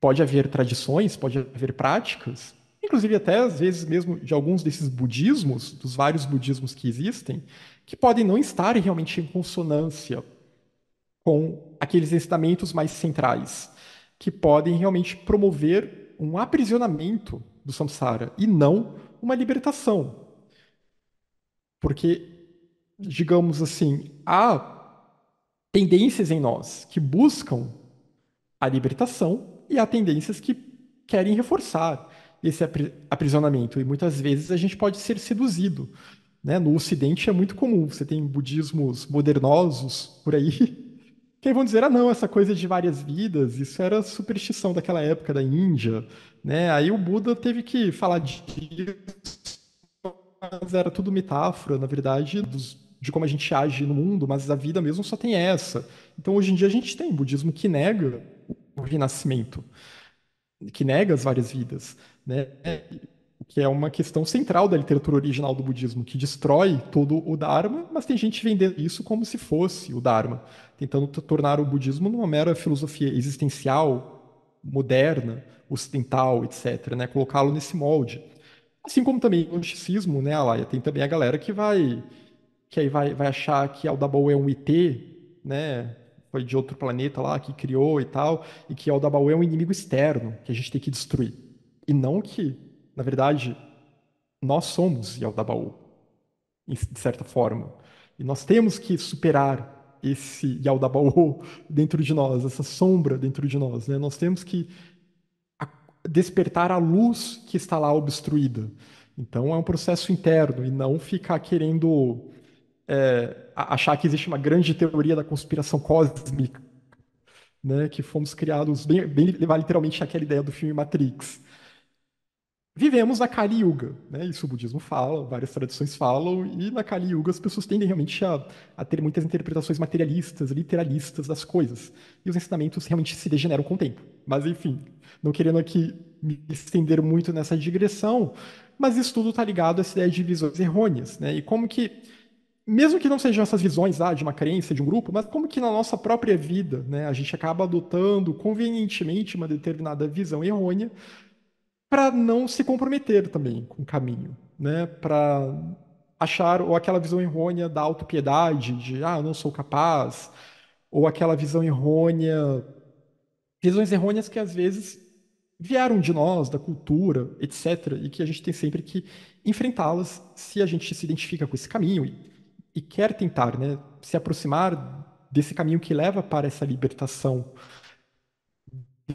pode haver tradições, pode haver práticas inclusive até às vezes mesmo de alguns desses budismos, dos vários budismos que existem, que podem não estar realmente em consonância com aqueles ensinamentos mais centrais, que podem realmente promover um aprisionamento do samsara e não uma libertação. Porque, digamos assim, há tendências em nós que buscam a libertação e há tendências que querem reforçar esse aprisionamento. E muitas vezes a gente pode ser seduzido. Né? No Ocidente é muito comum, você tem budismos modernosos por aí, (laughs) que vão dizer, ah não, essa coisa de várias vidas, isso era superstição daquela época da Índia. Né? Aí o Buda teve que falar disso, mas era tudo metáfora, na verdade, dos, de como a gente age no mundo, mas a vida mesmo só tem essa. Então hoje em dia a gente tem budismo que nega o renascimento, que nega as várias vidas né? que é uma questão central da literatura original do budismo, que destrói todo o Dharma, mas tem gente vendendo isso como se fosse o Dharma, tentando tornar o budismo numa mera filosofia existencial, moderna, ocidental, etc., né? colocá-lo nesse molde. Assim como também o misticismo, né, Alaia? Tem também a galera que vai que aí vai, vai achar que Aldabau é um ET, né? Foi de outro planeta lá que criou e tal, e que Aldabau é um inimigo externo que a gente tem que destruir. E não que, na verdade, nós somos Yaldabaoth, de certa forma. E nós temos que superar esse Yaldabaoth (laughs) dentro de nós, essa sombra dentro de nós. Né? Nós temos que despertar a luz que está lá obstruída. Então é um processo interno e não ficar querendo é, achar que existe uma grande teoria da conspiração cósmica, né? que fomos criados, bem, bem levar literalmente aquela ideia do filme Matrix vivemos na Kali Yuga, né? Isso o budismo fala, várias tradições falam, e na Kali Yuga as pessoas tendem realmente a, a, ter muitas interpretações materialistas, literalistas das coisas, e os ensinamentos realmente se degeneram com o tempo. Mas enfim, não querendo aqui me estender muito nessa digressão, mas isso tudo está ligado a essa ideia de visões errôneas, né? E como que mesmo que não sejam essas visões ah, de uma crença, de um grupo, mas como que na nossa própria vida né, a gente acaba adotando convenientemente uma determinada visão errônea para não se comprometer também com o caminho, né? Para achar ou aquela visão errônea da autopiedade, de ah, eu não sou capaz, ou aquela visão errônea, visões errôneas que às vezes vieram de nós, da cultura, etc, e que a gente tem sempre que enfrentá-las se a gente se identifica com esse caminho e, e quer tentar, né, se aproximar desse caminho que leva para essa libertação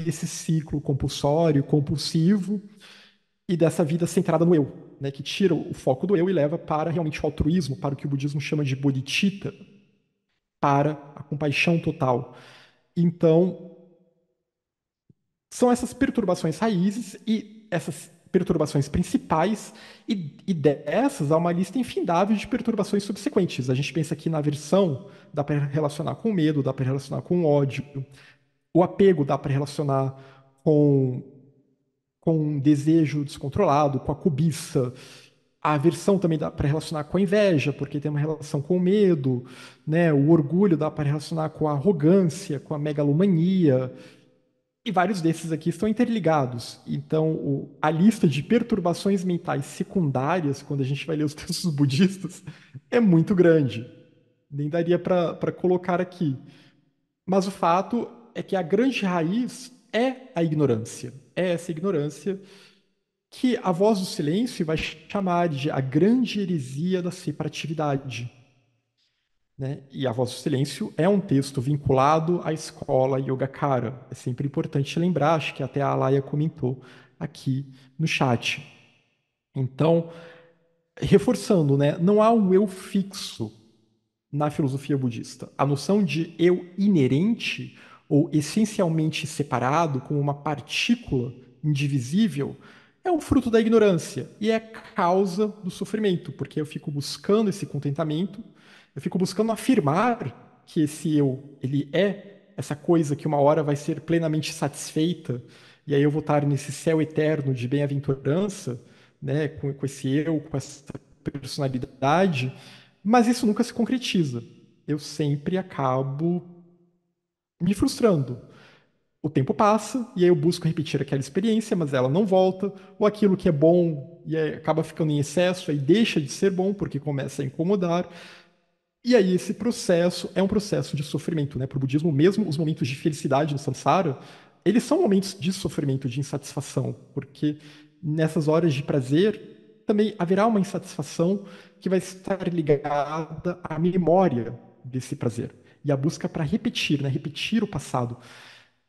desse ciclo compulsório, compulsivo e dessa vida centrada no eu, né, que tira o foco do eu e leva para realmente o altruísmo, para o que o budismo chama de bodhicitta, para a compaixão total. Então, são essas perturbações raízes e essas perturbações principais, e, e dessas há uma lista infindável de perturbações subsequentes. A gente pensa aqui na aversão, dá para relacionar com o medo, dá para relacionar com o ódio, o apego dá para relacionar com, com um desejo descontrolado, com a cobiça. A aversão também dá para relacionar com a inveja, porque tem uma relação com o medo. Né? O orgulho dá para relacionar com a arrogância, com a megalomania. E vários desses aqui estão interligados. Então, o, a lista de perturbações mentais secundárias, quando a gente vai ler os (laughs) textos budistas, é muito grande. Nem daria para colocar aqui. Mas o fato é que a grande raiz é a ignorância. É essa ignorância que a voz do silêncio vai chamar de a grande heresia da separatividade. Né? E a voz do silêncio é um texto vinculado à escola Yogacara. É sempre importante lembrar, acho que até a Alaya comentou aqui no chat. Então, reforçando, né? não há um eu fixo na filosofia budista. A noção de eu inerente ou essencialmente separado, como uma partícula indivisível, é um fruto da ignorância e é causa do sofrimento, porque eu fico buscando esse contentamento, eu fico buscando afirmar que esse eu, ele é essa coisa que uma hora vai ser plenamente satisfeita, e aí eu vou estar nesse céu eterno de bem-aventurança, né, com, com esse eu, com essa personalidade, mas isso nunca se concretiza. Eu sempre acabo me frustrando. O tempo passa e aí eu busco repetir aquela experiência, mas ela não volta, ou aquilo que é bom e acaba ficando em excesso, e deixa de ser bom porque começa a incomodar. E aí esse processo é um processo de sofrimento, né? Para o budismo, mesmo os momentos de felicidade no samsara, eles são momentos de sofrimento, de insatisfação, porque nessas horas de prazer também haverá uma insatisfação que vai estar ligada à memória desse prazer e a busca para repetir, né? repetir o passado.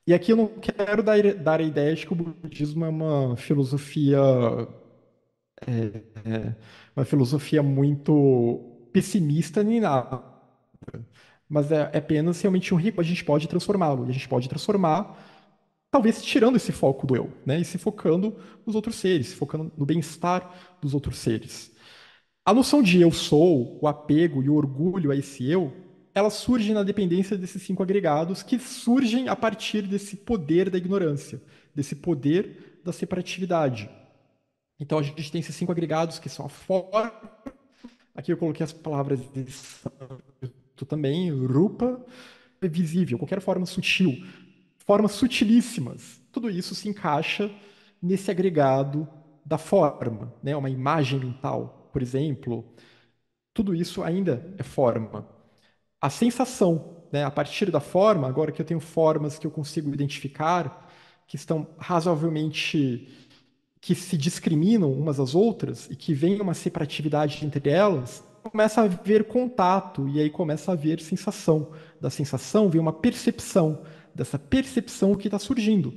E aqui eu não quero dar, dar a ideia de que o budismo é uma filosofia é, é, uma filosofia muito pessimista nem nada, mas é, é apenas realmente um rico a gente pode transformá-lo, e a gente pode transformar talvez tirando esse foco do eu, né? E se focando nos outros seres, se focando no bem-estar dos outros seres. A noção de eu sou, o apego e o orgulho a esse eu ela surge na dependência desses cinco agregados que surgem a partir desse poder da ignorância, desse poder da separatividade. Então a gente tem esses cinco agregados que são a forma. Aqui eu coloquei as palavras de também, rupa, visível, qualquer forma sutil, formas sutilíssimas. Tudo isso se encaixa nesse agregado da forma, né? uma imagem mental, por exemplo. Tudo isso ainda é forma a sensação, né? a partir da forma, agora que eu tenho formas que eu consigo identificar, que estão razoavelmente que se discriminam umas às outras e que vem uma separatividade entre elas, começa a haver contato e aí começa a haver sensação. Da sensação vem uma percepção, dessa percepção que está surgindo.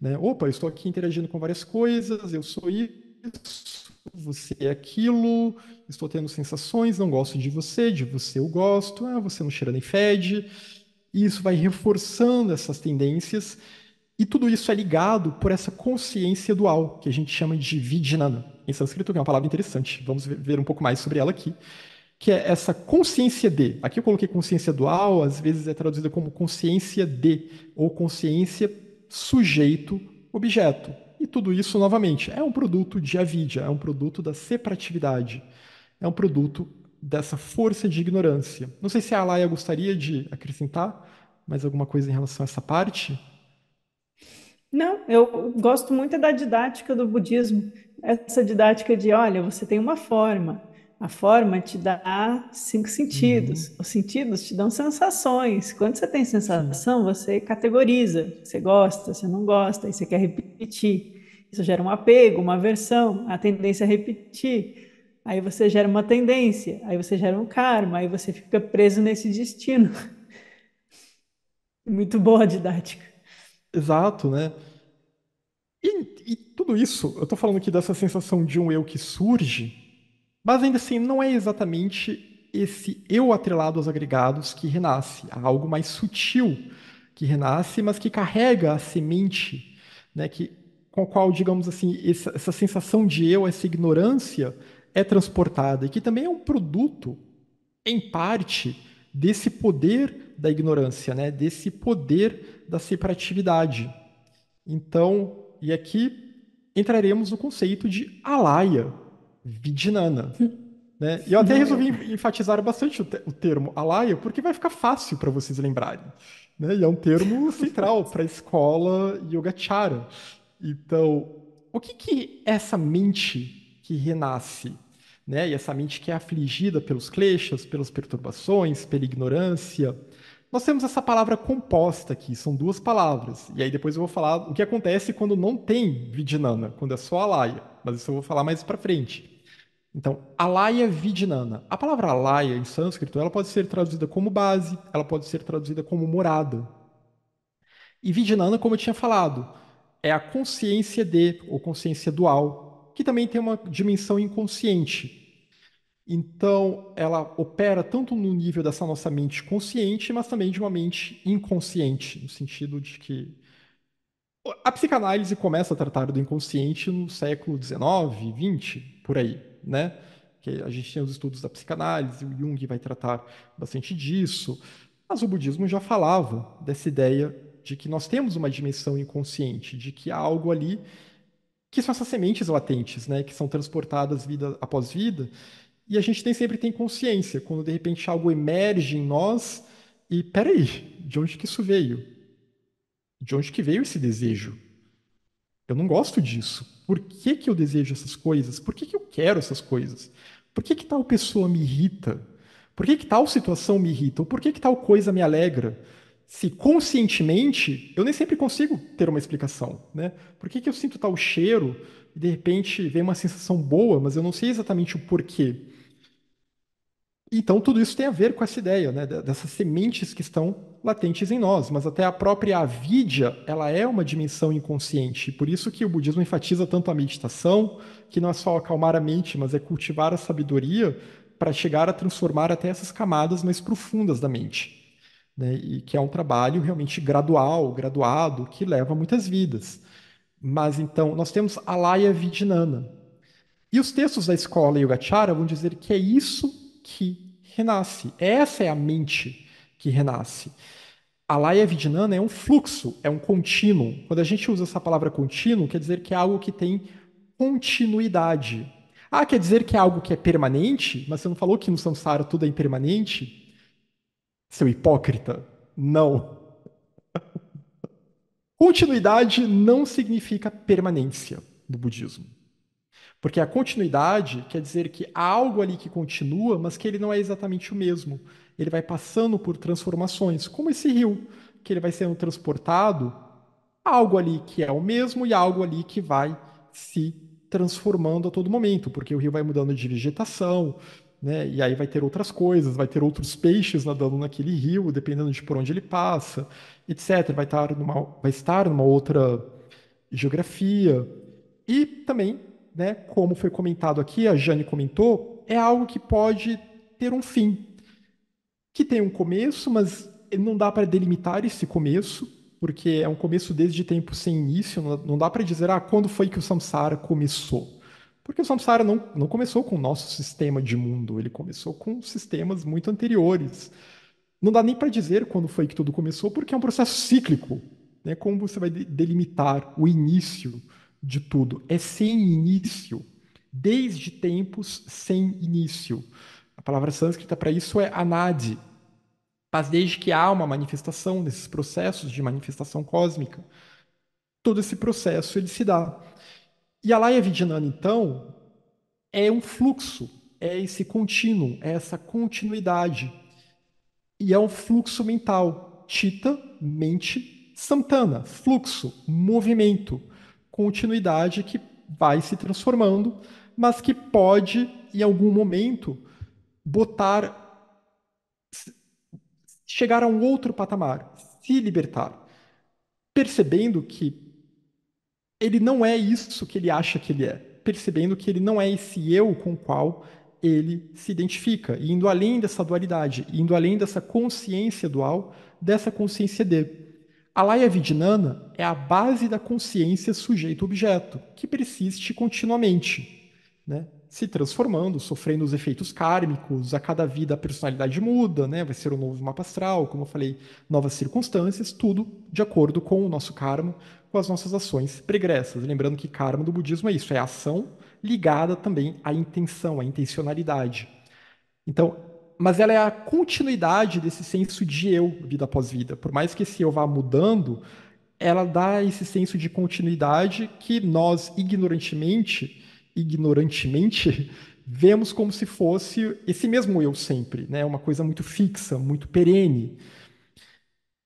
Né? Opa, eu estou aqui interagindo com várias coisas, eu sou isso, você é aquilo, estou tendo sensações, não gosto de você, de você eu gosto, ah, você não cheira nem fede. E isso vai reforçando essas tendências. E tudo isso é ligado por essa consciência dual, que a gente chama de vijnana, em sânscrito, que é uma palavra interessante. Vamos ver um pouco mais sobre ela aqui. Que é essa consciência de. Aqui eu coloquei consciência dual, às vezes é traduzida como consciência de, ou consciência sujeito-objeto. E tudo isso, novamente, é um produto de avidia, é um produto da separatividade, é um produto dessa força de ignorância. Não sei se a Alaia gostaria de acrescentar mais alguma coisa em relação a essa parte. Não, eu gosto muito da didática do budismo, essa didática de, olha, você tem uma forma, a forma te dá cinco uhum. sentidos, uhum. os sentidos te dão sensações. Quando você tem sensação, você categoriza, você gosta, você não gosta, e você quer repetir. Isso gera um apego, uma aversão, a tendência a é repetir. Aí você gera uma tendência, aí você gera um karma, aí você fica preso nesse destino. (laughs) Muito boa a didática. Exato, né? E, e tudo isso, eu estou falando aqui dessa sensação de um eu que surge, mas ainda assim não é exatamente esse eu atrelado aos agregados que renasce. Há algo mais sutil que renasce, mas que carrega a semente, né? Que com a qual, digamos assim, essa, essa sensação de eu, essa ignorância é transportada e que também é um produto, em parte, desse poder da ignorância, né? desse poder da separatividade. Então, e aqui entraremos no conceito de alaya, vidinana. Né? E eu até resolvi enfatizar bastante o, te o termo alaya, porque vai ficar fácil para vocês lembrarem. Né? E é um termo (laughs) central para a escola yogachara. Então, o que que essa mente que renasce, né? E essa mente que é afligida pelos clichês, pelas perturbações, pela ignorância, nós temos essa palavra composta aqui, são duas palavras. E aí depois eu vou falar o que acontece quando não tem vidinana, quando é só alaya, mas isso eu vou falar mais para frente. Então, alaya vidinana. A palavra alaya em sânscrito, ela pode ser traduzida como base, ela pode ser traduzida como morada. E vidinana, como eu tinha falado, é a consciência de, ou consciência dual, que também tem uma dimensão inconsciente. Então, ela opera tanto no nível dessa nossa mente consciente, mas também de uma mente inconsciente, no sentido de que a psicanálise começa a tratar do inconsciente no século XIX, XX, por aí, né? Que a gente tem os estudos da psicanálise, o Jung vai tratar bastante disso, mas o budismo já falava dessa ideia de que nós temos uma dimensão inconsciente, de que há algo ali que são essas sementes latentes, né, que são transportadas vida após vida, e a gente nem sempre tem consciência, quando de repente algo emerge em nós e peraí, de onde que isso veio? De onde que veio esse desejo? Eu não gosto disso. Por que, que eu desejo essas coisas? Por que, que eu quero essas coisas? Por que, que tal pessoa me irrita? Por que, que tal situação me irrita? Ou por que, que tal coisa me alegra? se conscientemente, eu nem sempre consigo ter uma explicação, né? Por que, que eu sinto tal cheiro e de repente vem uma sensação boa, mas eu não sei exatamente o porquê? Então, tudo isso tem a ver com essa ideia, né? Dessas sementes que estão latentes em nós, mas até a própria avidya, ela é uma dimensão inconsciente. Por isso que o budismo enfatiza tanto a meditação, que não é só acalmar a mente, mas é cultivar a sabedoria para chegar a transformar até essas camadas mais profundas da mente né? E que é um trabalho realmente gradual, graduado, que leva muitas vidas. Mas então, nós temos Alaya Vidinana. E os textos da escola Yogacara vão dizer que é isso que renasce. Essa é a mente que renasce. A laia vidinana é um fluxo, é um contínuo. Quando a gente usa essa palavra contínuo, quer dizer que é algo que tem continuidade. Ah, quer dizer que é algo que é permanente, mas você não falou que no samsara tudo é impermanente? seu hipócrita. Não. Continuidade não significa permanência no budismo. Porque a continuidade quer dizer que há algo ali que continua, mas que ele não é exatamente o mesmo. Ele vai passando por transformações, como esse rio, que ele vai sendo transportado, algo ali que é o mesmo e algo ali que vai se transformando a todo momento, porque o rio vai mudando de vegetação, né? E aí vai ter outras coisas, vai ter outros peixes nadando naquele rio, dependendo de por onde ele passa, etc. Vai estar numa, vai estar numa outra geografia. E também, né, como foi comentado aqui, a Jane comentou, é algo que pode ter um fim, que tem um começo, mas não dá para delimitar esse começo, porque é um começo desde tempo sem início, não dá para dizer, ah, quando foi que o samsara começou? Porque o samsara não, não começou com o nosso sistema de mundo, ele começou com sistemas muito anteriores. Não dá nem para dizer quando foi que tudo começou, porque é um processo cíclico. Né? Como você vai delimitar o início de tudo? É sem início, desde tempos sem início. A palavra sânscrita para isso é anadi. Mas desde que há uma manifestação, nesses processos de manifestação cósmica, todo esse processo ele se dá. E a Laia Vidinana, então, é um fluxo, é esse contínuo, é essa continuidade. E é um fluxo mental. Tita, mente, Santana, fluxo, movimento, continuidade que vai se transformando, mas que pode, em algum momento, botar. chegar a um outro patamar, se libertar. Percebendo que ele não é isso que ele acha que ele é, percebendo que ele não é esse eu com o qual ele se identifica, indo além dessa dualidade, indo além dessa consciência dual, dessa consciência de. A Laia Vidinana é a base da consciência sujeito-objeto, que persiste continuamente, né? se transformando, sofrendo os efeitos kármicos, a cada vida a personalidade muda, né? vai ser um novo mapa astral, como eu falei, novas circunstâncias, tudo de acordo com o nosso karma, com as nossas ações pregressas. Lembrando que karma do budismo é isso, é ação ligada também à intenção, à intencionalidade. Então, mas ela é a continuidade desse senso de eu, vida após vida. Por mais que esse eu vá mudando, ela dá esse senso de continuidade que nós ignorantemente, ignorantemente, (laughs) vemos como se fosse esse mesmo eu sempre, né? Uma coisa muito fixa, muito perene.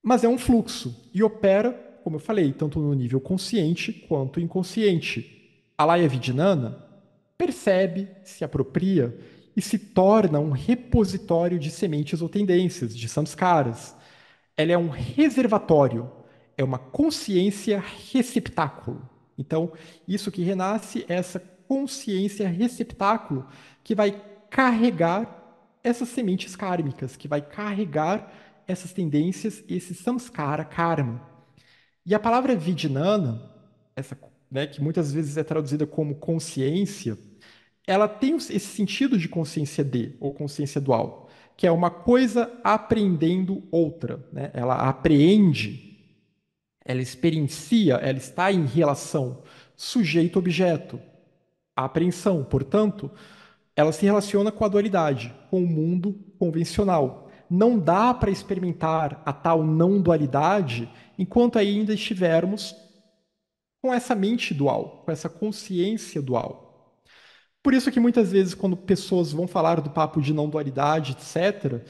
Mas é um fluxo e opera como eu falei, tanto no nível consciente quanto inconsciente. A Laia Vidinana percebe, se apropria e se torna um repositório de sementes ou tendências, de samskaras. Ela é um reservatório, é uma consciência receptáculo. Então, isso que renasce é essa consciência receptáculo que vai carregar essas sementes kármicas, que vai carregar essas tendências, esse samskara karma. E a palavra vidinana, essa, né, que muitas vezes é traduzida como consciência, ela tem esse sentido de consciência de, ou consciência dual, que é uma coisa aprendendo outra. Né? Ela apreende, ela experiencia, ela está em relação sujeito-objeto, apreensão. Portanto, ela se relaciona com a dualidade, com o mundo convencional, não dá para experimentar a tal não dualidade enquanto ainda estivermos com essa mente dual, com essa consciência dual. Por isso que muitas vezes quando pessoas vão falar do papo de não dualidade, etc,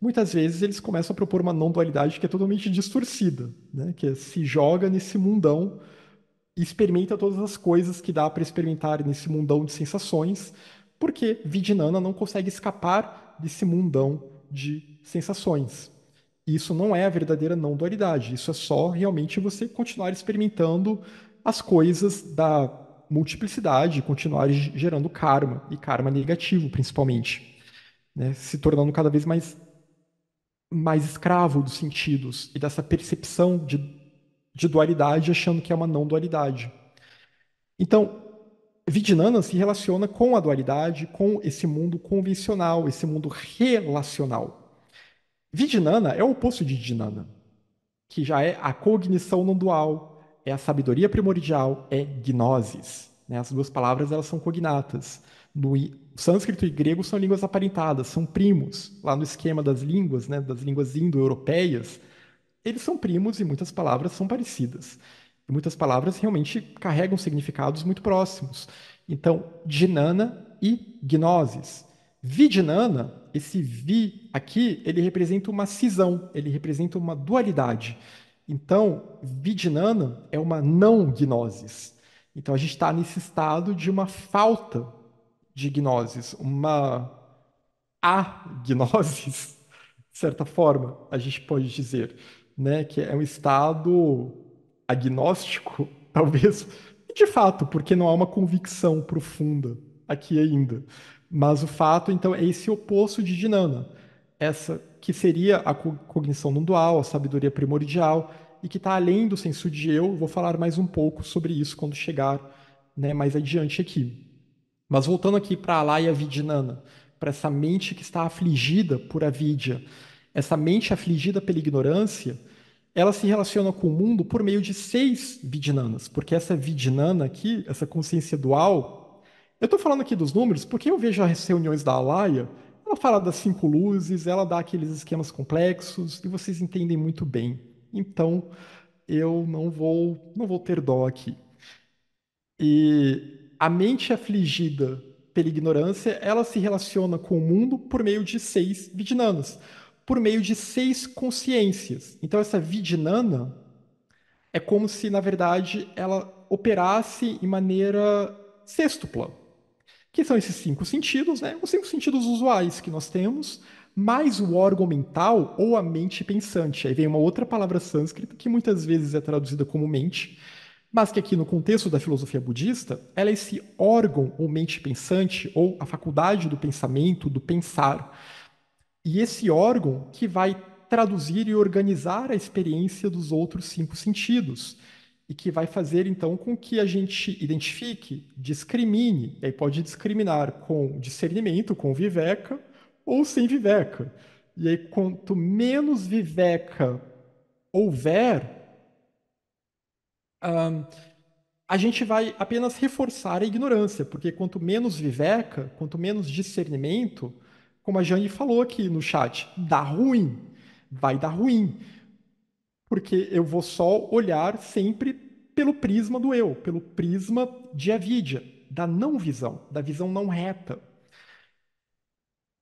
muitas vezes eles começam a propor uma não dualidade que é totalmente distorcida, né? Que é, se joga nesse mundão experimenta todas as coisas que dá para experimentar nesse mundão de sensações, porque Vidinana não consegue escapar desse mundão de sensações. Isso não é a verdadeira não dualidade, isso é só realmente você continuar experimentando as coisas da multiplicidade, continuar gerando karma, e karma negativo principalmente, né? se tornando cada vez mais, mais escravo dos sentidos e dessa percepção de, de dualidade, achando que é uma não dualidade. Então, Vidinana se relaciona com a dualidade, com esse mundo convencional, esse mundo relacional. Vijnana é o oposto de Jnana, que já é a cognição não dual, é a sabedoria primordial, é gnosis. Né? As duas palavras elas são cognatas. No sânscrito e grego são línguas aparentadas, são primos. Lá no esquema das línguas, né, das línguas indo-europeias, eles são primos e muitas palavras são parecidas. E muitas palavras realmente carregam significados muito próximos. Então, Jnana e Gnosis. Vijnana esse vi aqui, ele representa uma cisão, ele representa uma dualidade. Então, vidinana é uma não gnosis. Então, a gente está nesse estado de uma falta de gnosis, uma agnosis, de certa forma, a gente pode dizer, né? que é um estado agnóstico, (laughs) talvez, de fato, porque não há uma convicção profunda aqui ainda. Mas o fato, então, é esse oposto de dinana essa que seria a cognição não dual, a sabedoria primordial, e que está além do senso de eu. Vou falar mais um pouco sobre isso quando chegar né, mais adiante aqui. Mas voltando aqui para Alaya Vidinana, para essa mente que está afligida por avidya, essa mente afligida pela ignorância, ela se relaciona com o mundo por meio de seis vidinanas, porque essa vidinana aqui, essa consciência dual, eu estou falando aqui dos números porque eu vejo as reuniões da Alaia, ela fala das cinco luzes, ela dá aqueles esquemas complexos e vocês entendem muito bem. Então, eu não vou, não vou ter dó aqui. E a mente afligida pela ignorância, ela se relaciona com o mundo por meio de seis vidinanas, por meio de seis consciências. Então essa vidinana é como se, na verdade, ela operasse em maneira sextupla que são esses cinco sentidos, né? Os cinco sentidos usuais que nós temos, mais o órgão mental ou a mente pensante. Aí vem uma outra palavra sânscrita que muitas vezes é traduzida como mente, mas que aqui no contexto da filosofia budista, ela é esse órgão ou mente pensante ou a faculdade do pensamento, do pensar. E esse órgão que vai traduzir e organizar a experiência dos outros cinco sentidos e que vai fazer então com que a gente identifique, discrimine, e aí pode discriminar com discernimento, com viveca ou sem viveca. E aí quanto menos viveca houver, um, a gente vai apenas reforçar a ignorância, porque quanto menos viveca, quanto menos discernimento, como a Jane falou aqui no chat, dá ruim, vai dar ruim porque eu vou só olhar sempre pelo prisma do eu, pelo prisma de avidya, da não visão, da visão não reta.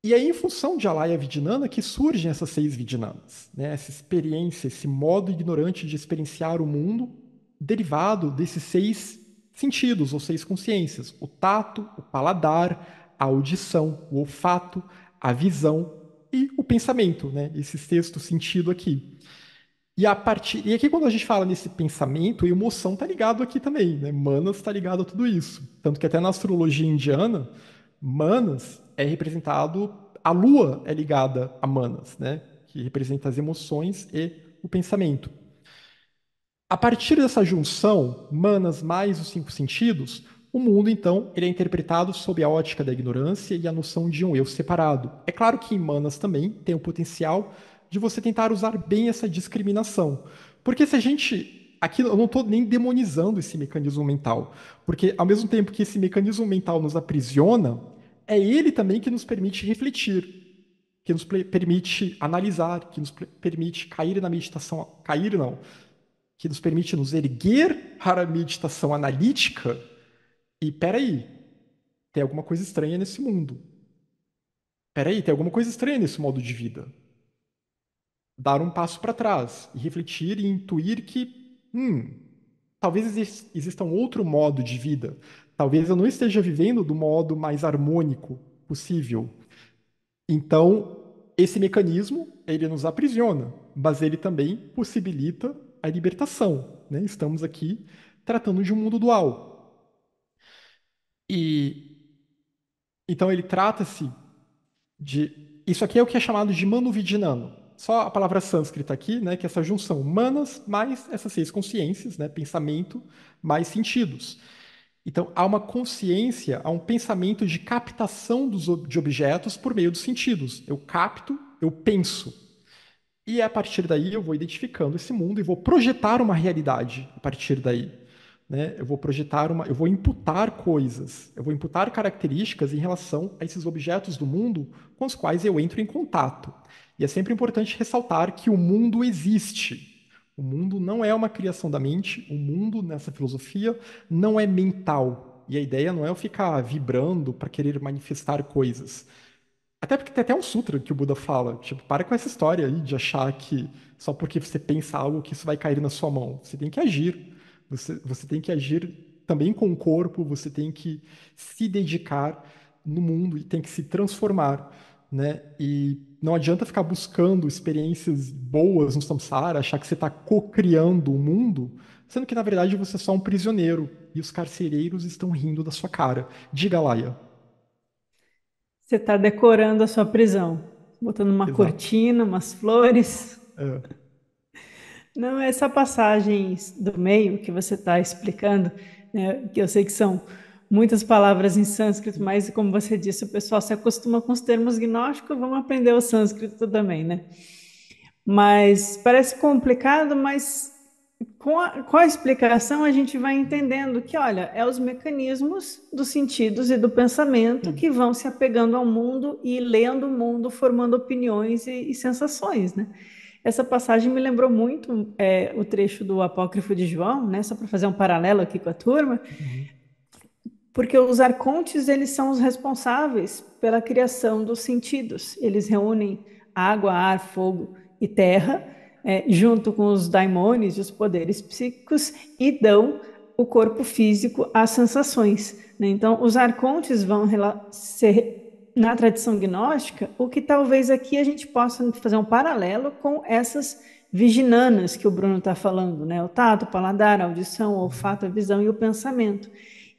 E é em função de Alaya Vidinana que surgem essas seis Vidinanas, né? essa experiência, esse modo ignorante de experienciar o mundo, derivado desses seis sentidos ou seis consciências: o tato, o paladar, a audição, o olfato, a visão e o pensamento, né? esse sexto sentido aqui. E a partir e aqui é quando a gente fala nesse pensamento, emoção está ligado aqui também, né? Manas está ligado a tudo isso, tanto que até na astrologia indiana, Manas é representado a Lua é ligada a Manas, né? Que representa as emoções e o pensamento. A partir dessa junção, Manas mais os cinco sentidos, o mundo, então, ele é interpretado sob a ótica da ignorância e a noção de um eu separado. É claro que em Manas também tem o potencial de você tentar usar bem essa discriminação. Porque se a gente. Aqui eu não estou nem demonizando esse mecanismo mental. Porque ao mesmo tempo que esse mecanismo mental nos aprisiona, é ele também que nos permite refletir, que nos permite analisar, que nos permite cair na meditação, cair não, que nos permite nos erguer para a meditação analítica. E peraí, tem alguma coisa estranha nesse mundo. Peraí, tem alguma coisa estranha nesse modo de vida dar um passo para trás e refletir e intuir que, hum, talvez exista um outro modo de vida. Talvez eu não esteja vivendo do modo mais harmônico possível. Então, esse mecanismo, ele nos aprisiona, mas ele também possibilita a libertação. Né? Estamos aqui tratando de um mundo dual. E então ele trata-se de isso aqui é o que é chamado de manuvidinano só a palavra sânscrita aqui, né, que é essa junção humanas mais essas seis consciências, né, pensamento mais sentidos. Então, há uma consciência, há um pensamento de captação dos, de objetos por meio dos sentidos. Eu capto, eu penso. E a partir daí eu vou identificando esse mundo e vou projetar uma realidade a partir daí. Né? Eu vou projetar uma, eu vou imputar coisas, eu vou imputar características em relação a esses objetos do mundo com os quais eu entro em contato. E é sempre importante ressaltar que o mundo existe. O mundo não é uma criação da mente, o mundo nessa filosofia não é mental. E a ideia não é eu ficar vibrando para querer manifestar coisas. Até porque tem até um sutra que o Buda fala, tipo, para com essa história aí de achar que só porque você pensa algo que isso vai cair na sua mão. Você tem que agir. Você, você tem que agir também com o corpo, você tem que se dedicar no mundo e tem que se transformar né? E não adianta ficar buscando experiências boas no samsara, achar que você está co-criando o mundo, sendo que na verdade você é só um prisioneiro e os carcereiros estão rindo da sua cara. Diga, Laia. Você está decorando a sua prisão, botando uma Exato. cortina, umas flores. É. (laughs) Não, essa passagem do meio que você está explicando, né, que eu sei que são muitas palavras em sânscrito, mas como você disse, o pessoal se acostuma com os termos gnósticos, vamos aprender o sânscrito também, né? Mas parece complicado, mas com a, com a explicação a gente vai entendendo que, olha, é os mecanismos dos sentidos e do pensamento que vão se apegando ao mundo e lendo o mundo, formando opiniões e, e sensações, né? Essa passagem me lembrou muito é, o trecho do Apócrifo de João, né? Só para fazer um paralelo aqui com a turma, uhum porque os arcontes eles são os responsáveis pela criação dos sentidos. Eles reúnem água, ar, fogo e terra, é, junto com os daimones, os poderes psíquicos, e dão o corpo físico às sensações. Né? Então, os arcontes vão ser, na tradição gnóstica, o que talvez aqui a gente possa fazer um paralelo com essas viginanas que o Bruno está falando, né? o tato, o paladar, a audição, o olfato, a visão e o pensamento.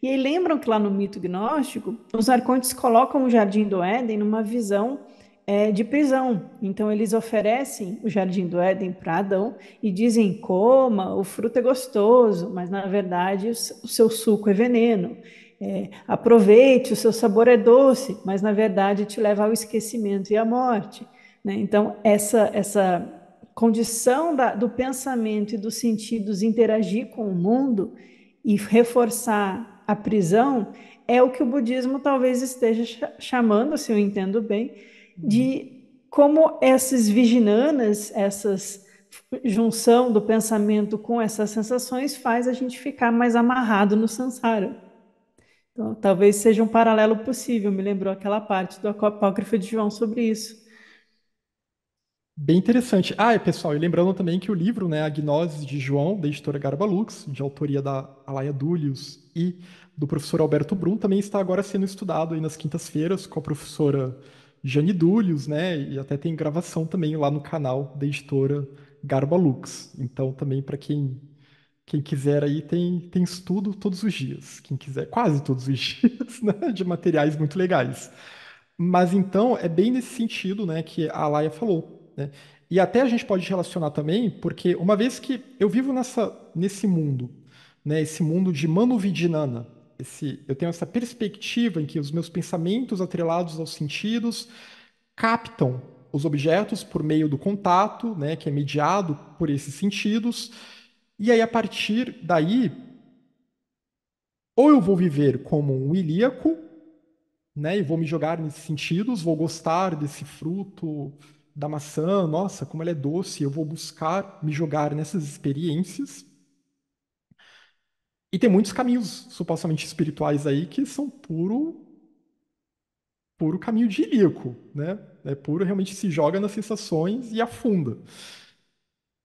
E aí lembram que lá no mito gnóstico, os arcontes colocam o Jardim do Éden numa visão é, de prisão. Então eles oferecem o Jardim do Éden para Adão e dizem: coma, o fruto é gostoso, mas na verdade o seu suco é veneno. É, aproveite, o seu sabor é doce, mas na verdade te leva ao esquecimento e à morte. Né? Então essa essa condição da, do pensamento e dos sentidos interagir com o mundo e reforçar a prisão é o que o budismo talvez esteja chamando, se eu entendo bem, de uhum. como essas viginanas, essas junção do pensamento com essas sensações faz a gente ficar mais amarrado no samsara. Então, talvez seja um paralelo possível, me lembrou aquela parte do apócrifo de João sobre isso. Bem interessante. Ah, é, pessoal, e lembrando também que o livro, né, A Gnose de João, da editora Garbalux, de autoria da Alaia Dúlios e do professor Alberto Brum, também está agora sendo estudado aí nas quintas-feiras com a professora Jane Dúlios, né? E até tem gravação também lá no canal da editora Garba Lux. Então, também para quem quem quiser aí tem, tem estudo todos os dias, quem quiser, quase todos os (laughs) dias, né? De materiais muito legais. Mas então é bem nesse sentido, né, que a Laia falou, né? E até a gente pode relacionar também, porque uma vez que eu vivo nessa, nesse mundo né, esse mundo de Manovidinana. Esse, eu tenho essa perspectiva em que os meus pensamentos atrelados aos sentidos captam os objetos por meio do contato, né, que é mediado por esses sentidos, e aí a partir daí, ou eu vou viver como um ilíaco, né, e vou me jogar nesses sentidos, vou gostar desse fruto, da maçã, nossa, como ela é doce, eu vou buscar me jogar nessas experiências e tem muitos caminhos supostamente espirituais aí que são puro puro caminho de ilíaco, né? É puro realmente se joga nas sensações e afunda.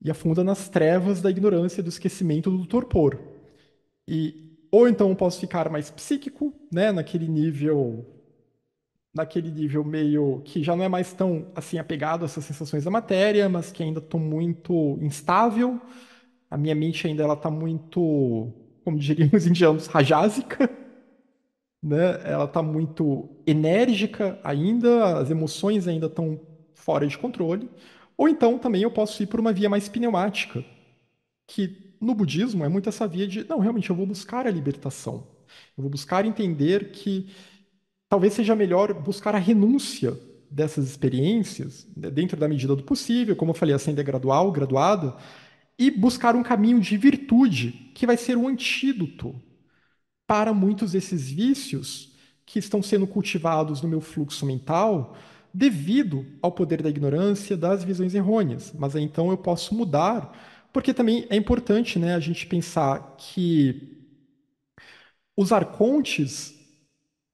E afunda nas trevas da ignorância, do esquecimento, do torpor. E ou então posso ficar mais psíquico, né, naquele nível naquele nível meio que já não é mais tão assim apegado a essas sensações da matéria, mas que ainda estou muito instável. A minha mente ainda ela tá muito como diriam os indianos, rajásica. Né? Ela está muito enérgica ainda, as emoções ainda estão fora de controle. Ou então também eu posso ir por uma via mais pneumática, que no budismo é muito essa via de, não, realmente eu vou buscar a libertação. Eu vou buscar entender que talvez seja melhor buscar a renúncia dessas experiências, né, dentro da medida do possível, como eu falei, a é gradual, graduada, e buscar um caminho de virtude, que vai ser o um antídoto para muitos desses vícios que estão sendo cultivados no meu fluxo mental devido ao poder da ignorância, das visões errôneas. Mas aí, então eu posso mudar, porque também é importante né, a gente pensar que os arcontes,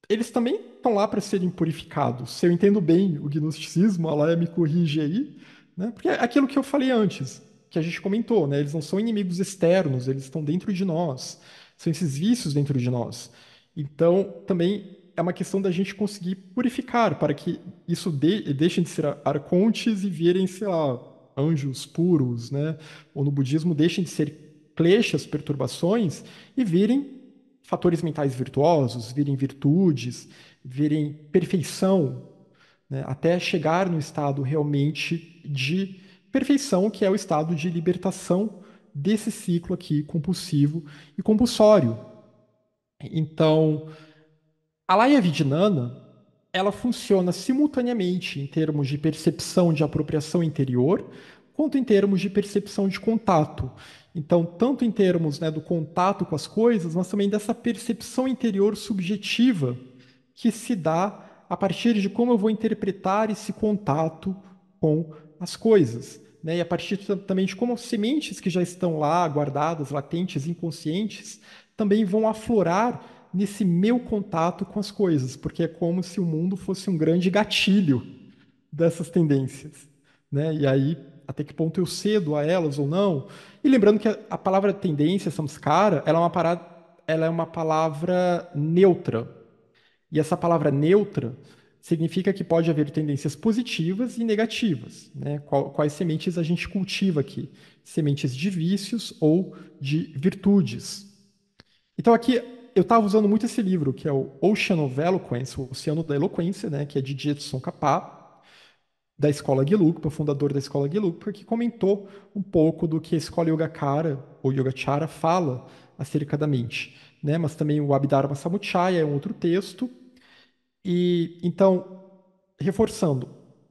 eles também estão lá para serem purificados. Se eu entendo bem o gnosticismo, a Laia me corrige aí, né? porque é aquilo que eu falei antes que a gente comentou, né? Eles não são inimigos externos, eles estão dentro de nós. São esses vícios dentro de nós. Então, também é uma questão da gente conseguir purificar para que isso de, deixe de ser arcontes e virem, sei lá, anjos puros, né? Ou no budismo deixem de ser kleshas, perturbações e virem fatores mentais virtuosos, virem virtudes, virem perfeição, né? até chegar no estado realmente de Perfeição, que é o estado de libertação desse ciclo aqui compulsivo e compulsório. Então, a Laia Vidinana, ela funciona simultaneamente em termos de percepção de apropriação interior, quanto em termos de percepção de contato. Então, tanto em termos né, do contato com as coisas, mas também dessa percepção interior subjetiva que se dá a partir de como eu vou interpretar esse contato com as coisas. Né? E a partir também de como sementes que já estão lá, guardadas, latentes, inconscientes, também vão aflorar nesse meu contato com as coisas, porque é como se o mundo fosse um grande gatilho dessas tendências. Né? E aí, até que ponto eu cedo a elas ou não? E lembrando que a, a palavra tendência, samskara, ela é uma parada, ela é uma palavra neutra. E essa palavra neutra, significa que pode haver tendências positivas e negativas. Né? Quais sementes a gente cultiva aqui? Sementes de vícios ou de virtudes. Então, aqui eu estava usando muito esse livro, que é o Ocean of Eloquence, o Oceano da Eloquência, né? que é de Jetson Capá, da escola Gelugpa, fundador da escola Gelugpa, que comentou um pouco do que a escola Yogacara, ou Yogacara, fala acerca da mente. Né? Mas também o Abhidharma Samuchaya é um outro texto, e então, reforçando,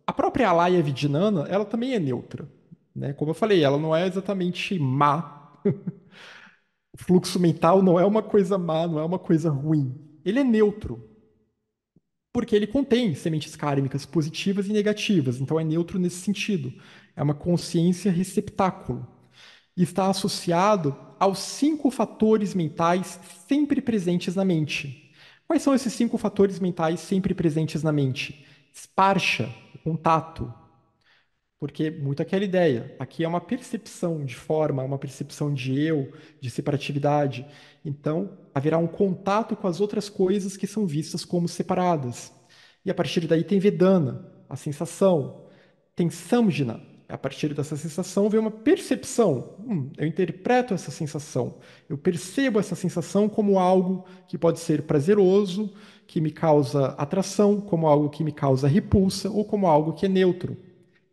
a própria alaya Vidinana, ela também é neutra, né? Como eu falei, ela não é exatamente má. (laughs) o fluxo mental não é uma coisa má, não é uma coisa ruim. Ele é neutro. Porque ele contém sementes kármicas positivas e negativas, então é neutro nesse sentido. É uma consciência receptáculo. E está associado aos cinco fatores mentais sempre presentes na mente, Quais são esses cinco fatores mentais sempre presentes na mente? Esparcha, contato. Porque muito aquela ideia. Aqui é uma percepção de forma, uma percepção de eu, de separatividade. Então, haverá um contato com as outras coisas que são vistas como separadas. E a partir daí tem Vedana, a sensação. Tem Samjna, a partir dessa sensação, vem uma percepção. Hum, eu interpreto essa sensação. Eu percebo essa sensação como algo que pode ser prazeroso, que me causa atração, como algo que me causa repulsa ou como algo que é neutro.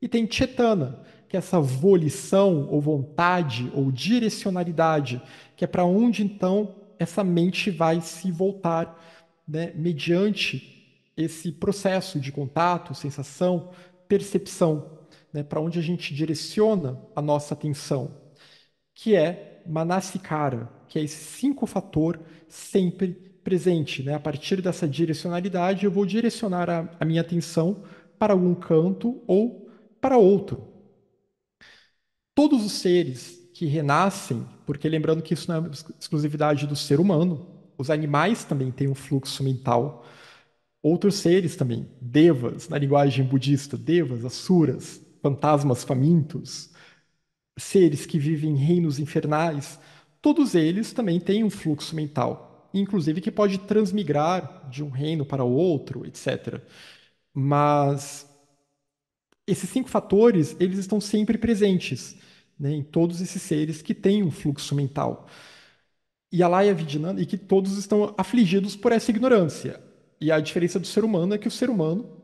E tem Chetana, que é essa volição ou vontade ou direcionalidade, que é para onde então essa mente vai se voltar, né, mediante esse processo de contato, sensação, percepção né, para onde a gente direciona a nossa atenção, que é Manasikara, que é esse cinco fator sempre presente. Né? A partir dessa direcionalidade, eu vou direcionar a, a minha atenção para algum canto ou para outro. Todos os seres que renascem, porque lembrando que isso não é exclusividade do ser humano, os animais também têm um fluxo mental. Outros seres também, devas, na linguagem budista, devas, asuras, fantasmas famintos, seres que vivem em reinos infernais, todos eles também têm um fluxo mental, inclusive que pode transmigrar de um reino para o outro, etc. Mas esses cinco fatores, eles estão sempre presentes né, em todos esses seres que têm um fluxo mental. E a Laia Vidinanda, e que todos estão afligidos por essa ignorância. E a diferença do ser humano é que o ser humano,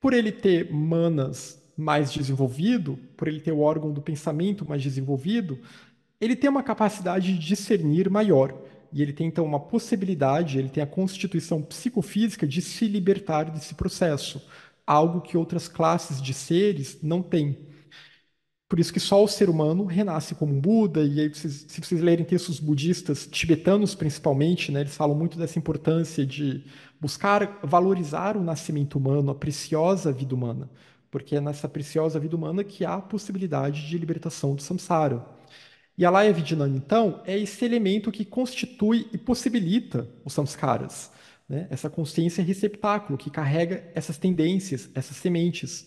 por ele ter manas mais desenvolvido, por ele ter o órgão do pensamento mais desenvolvido, ele tem uma capacidade de discernir maior. E ele tem então uma possibilidade, ele tem a constituição psicofísica de se libertar desse processo, algo que outras classes de seres não têm. Por isso que só o ser humano renasce como um Buda, e aí vocês, se vocês lerem textos budistas, tibetanos principalmente, né, eles falam muito dessa importância de buscar valorizar o nascimento humano, a preciosa vida humana, porque é nessa preciosa vida humana que há a possibilidade de libertação do samsara. E a Laya Vidinana, então, é esse elemento que constitui e possibilita os samskaras. Né? Essa consciência receptáculo que carrega essas tendências, essas sementes.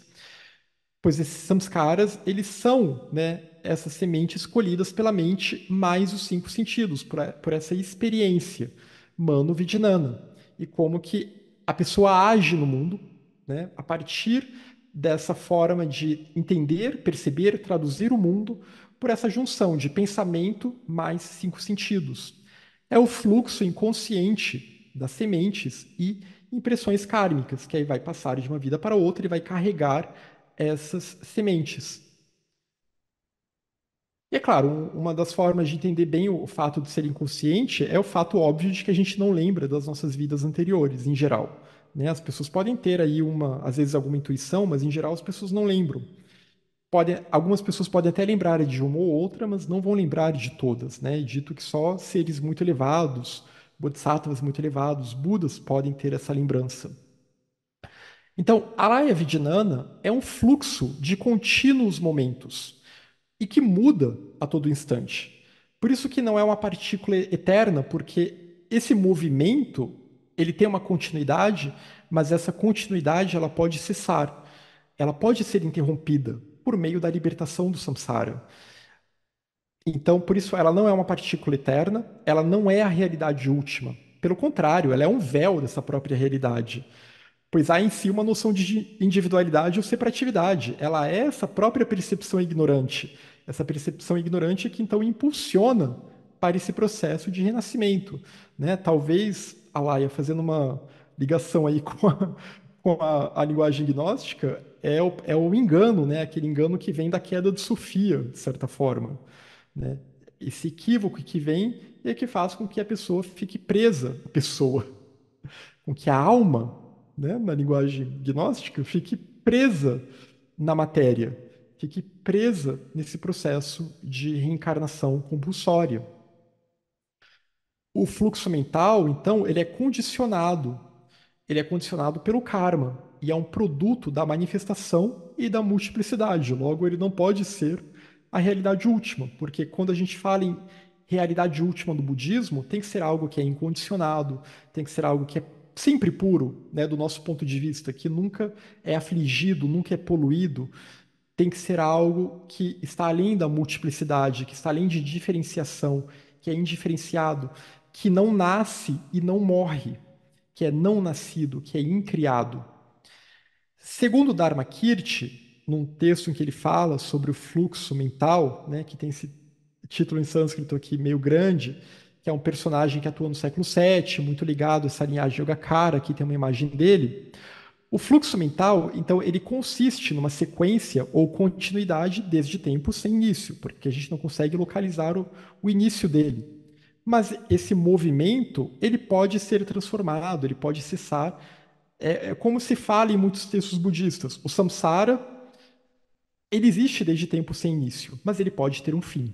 Pois esses samskaras, eles são né, essas sementes colhidas pela mente mais os cinco sentidos, por, por essa experiência mano-vidinana. E como que a pessoa age no mundo né, a partir dessa forma de entender, perceber, traduzir o mundo por essa junção de pensamento mais cinco sentidos. É o fluxo inconsciente das sementes e impressões kármicas, que aí vai passar de uma vida para outra e vai carregar essas sementes. E é claro, uma das formas de entender bem o fato de ser inconsciente é o fato óbvio de que a gente não lembra das nossas vidas anteriores, em geral. Né? As pessoas podem ter aí uma, às vezes alguma intuição, mas em geral as pessoas não lembram. podem algumas pessoas podem até lembrar de uma ou outra, mas não vão lembrar de todas. Né? É dito que só seres muito elevados, bodhisattvas muito elevados, budas podem ter essa lembrança. Então, Laya Vidinana é um fluxo de contínuos momentos e que muda a todo instante. Por isso que não é uma partícula eterna, porque esse movimento ele tem uma continuidade, mas essa continuidade ela pode cessar. Ela pode ser interrompida por meio da libertação do samsara. Então, por isso, ela não é uma partícula eterna, ela não é a realidade última. Pelo contrário, ela é um véu dessa própria realidade. Pois há em si uma noção de individualidade ou separatividade. Ela é essa própria percepção ignorante. Essa percepção ignorante é que então impulsiona para esse processo de renascimento. Né? Talvez fazendo uma ligação aí (laughs) com a, com a, a linguagem gnóstica, é o, é o engano, né? aquele engano que vem da queda de Sofia, de certa forma. Né? Esse equívoco que vem e que faz com que a pessoa fique presa, a pessoa, (laughs) com que a alma, né, na linguagem gnóstica, fique presa na matéria, fique presa nesse processo de reencarnação compulsória. O fluxo mental, então, ele é condicionado. Ele é condicionado pelo karma e é um produto da manifestação e da multiplicidade. Logo, ele não pode ser a realidade última, porque quando a gente fala em realidade última do budismo, tem que ser algo que é incondicionado, tem que ser algo que é sempre puro, né, do nosso ponto de vista, que nunca é afligido, nunca é poluído, tem que ser algo que está além da multiplicidade, que está além de diferenciação, que é indiferenciado, que não nasce e não morre, que é não nascido, que é incriado. Segundo Dharmakirti, num texto em que ele fala sobre o fluxo mental, né, que tem esse título em sânscrito aqui meio grande, que é um personagem que atua no século VII, muito ligado a essa linhagem Yogacara, aqui tem uma imagem dele. O fluxo mental, então, ele consiste numa sequência ou continuidade desde tempo sem início, porque a gente não consegue localizar o, o início dele. Mas esse movimento, ele pode ser transformado, ele pode cessar. É, é como se fala em muitos textos budistas. O samsara, ele existe desde tempo sem início, mas ele pode ter um fim.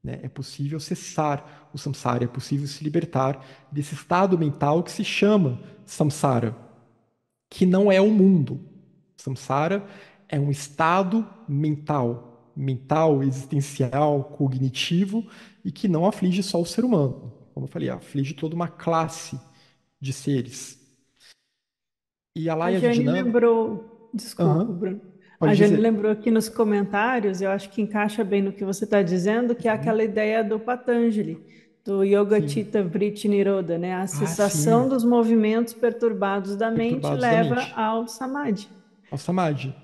Né? É possível cessar o samsara, é possível se libertar desse estado mental que se chama samsara, que não é o mundo. Samsara é um estado mental, mental, existencial, cognitivo, e que não aflige só o ser humano. Como eu falei, aflige toda uma classe de seres. E a Laia Vidinama... lembrou... Desculpa, uhum. Bruno. Pode a Jane dizer. lembrou aqui nos comentários, eu acho que encaixa bem no que você está dizendo, que é uhum. aquela ideia do Patanjali, do Yoga tita Vritti Niroda, né? A ah, cessação ah, dos movimentos perturbados da perturbados mente leva da mente. ao Samadhi. Ao Samadhi.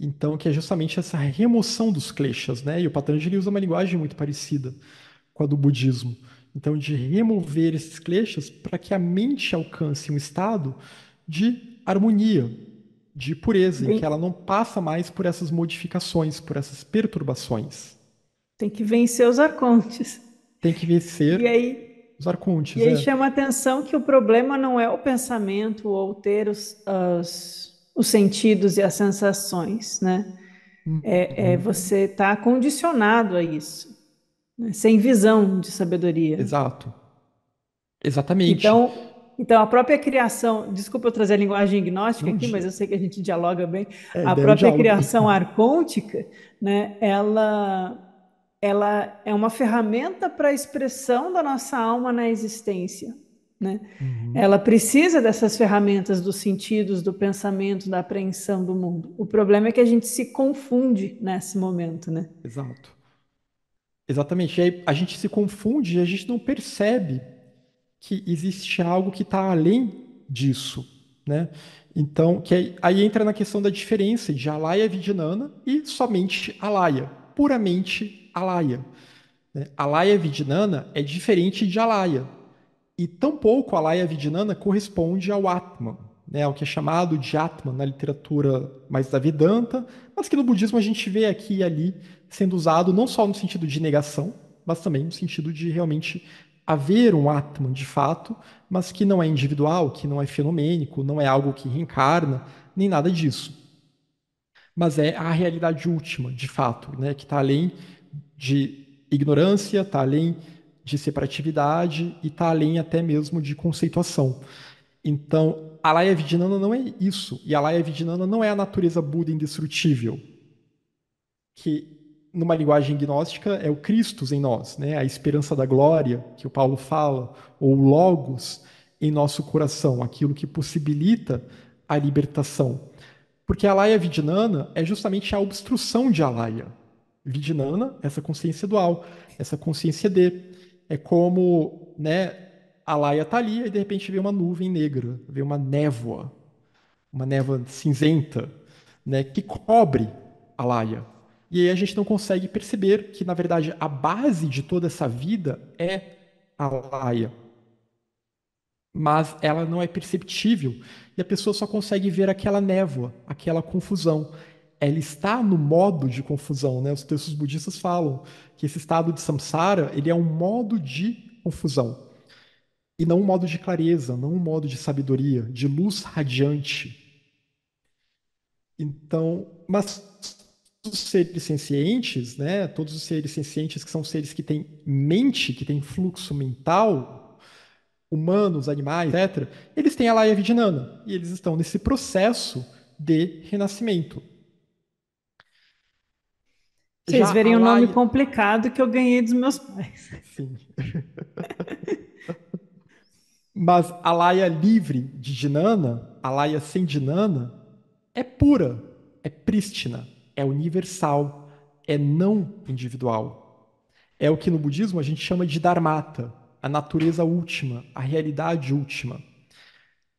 Então, que é justamente essa remoção dos kleshas, né? E o Patanjali usa uma linguagem muito parecida com a do budismo. Então, de remover esses clichês para que a mente alcance um estado de harmonia, de pureza, Sim. em que ela não passa mais por essas modificações, por essas perturbações. Tem que vencer os arcontes. Tem que vencer. E aí, os arcontes. E aí é. chama a atenção que o problema não é o pensamento ou ter os, as, os sentidos e as sensações, né? Hum, é, é, hum. você está condicionado a isso. Né, sem visão de sabedoria. Exato. Exatamente. Então, então, a própria criação, desculpa eu trazer a linguagem gnóstica aqui, mas eu sei que a gente dialoga bem. É, a própria criação arcôntica, né, ela, ela é uma ferramenta para a expressão da nossa alma na existência. Né? Uhum. Ela precisa dessas ferramentas dos sentidos, do pensamento, da apreensão do mundo. O problema é que a gente se confunde nesse momento. Né? Exato. Exatamente. E aí a gente se confunde e a gente não percebe que existe algo que está além disso, né? Então, que aí, aí, entra na questão da diferença de Alaya Vidinana e somente Alaya, puramente Alaya. Né? Alaya Vidinana é diferente de Alaya. E tampouco Alaya Vidinana corresponde ao Atman, né? ao que é chamado de Atman na literatura mais da Vedanta, mas que no budismo a gente vê aqui e ali sendo usado não só no sentido de negação, mas também no sentido de realmente haver um Atman de fato, mas que não é individual, que não é fenomênico, não é algo que reencarna, nem nada disso. Mas é a realidade última, de fato, né, que está além de ignorância, está além de separatividade e está além até mesmo de conceituação. Então, a Laia Vidinana não é isso, e a Laia Vidinana não é a natureza Buda indestrutível, que numa linguagem gnóstica, é o Cristo em nós, né? a esperança da glória que o Paulo fala, ou Logos em nosso coração, aquilo que possibilita a libertação. Porque a laia vidinana é justamente a obstrução de alaia. Vidinana, essa consciência dual, essa consciência de. É como né, a laia está ali e de repente vem uma nuvem negra, vem uma névoa, uma névoa cinzenta, né, que cobre a laia e aí a gente não consegue perceber que, na verdade, a base de toda essa vida é a laia. Mas ela não é perceptível e a pessoa só consegue ver aquela névoa, aquela confusão. Ela está no modo de confusão, né? Os textos budistas falam que esse estado de samsara, ele é um modo de confusão. E não um modo de clareza, não um modo de sabedoria, de luz radiante. Então, mas os seres sencientes, né, todos os seres sencientes que são seres que têm mente, que têm fluxo mental, humanos, animais, etc., eles têm a Laia Vidinana. E eles estão nesse processo de renascimento. Vocês verem o um nome Laia... complicado que eu ganhei dos meus pais. Sim. (laughs) Mas a laia livre de dinana, a laia sem dinana, é pura, é prístina, é universal, é não individual. É o que no budismo a gente chama de dharmata, a natureza última, a realidade última.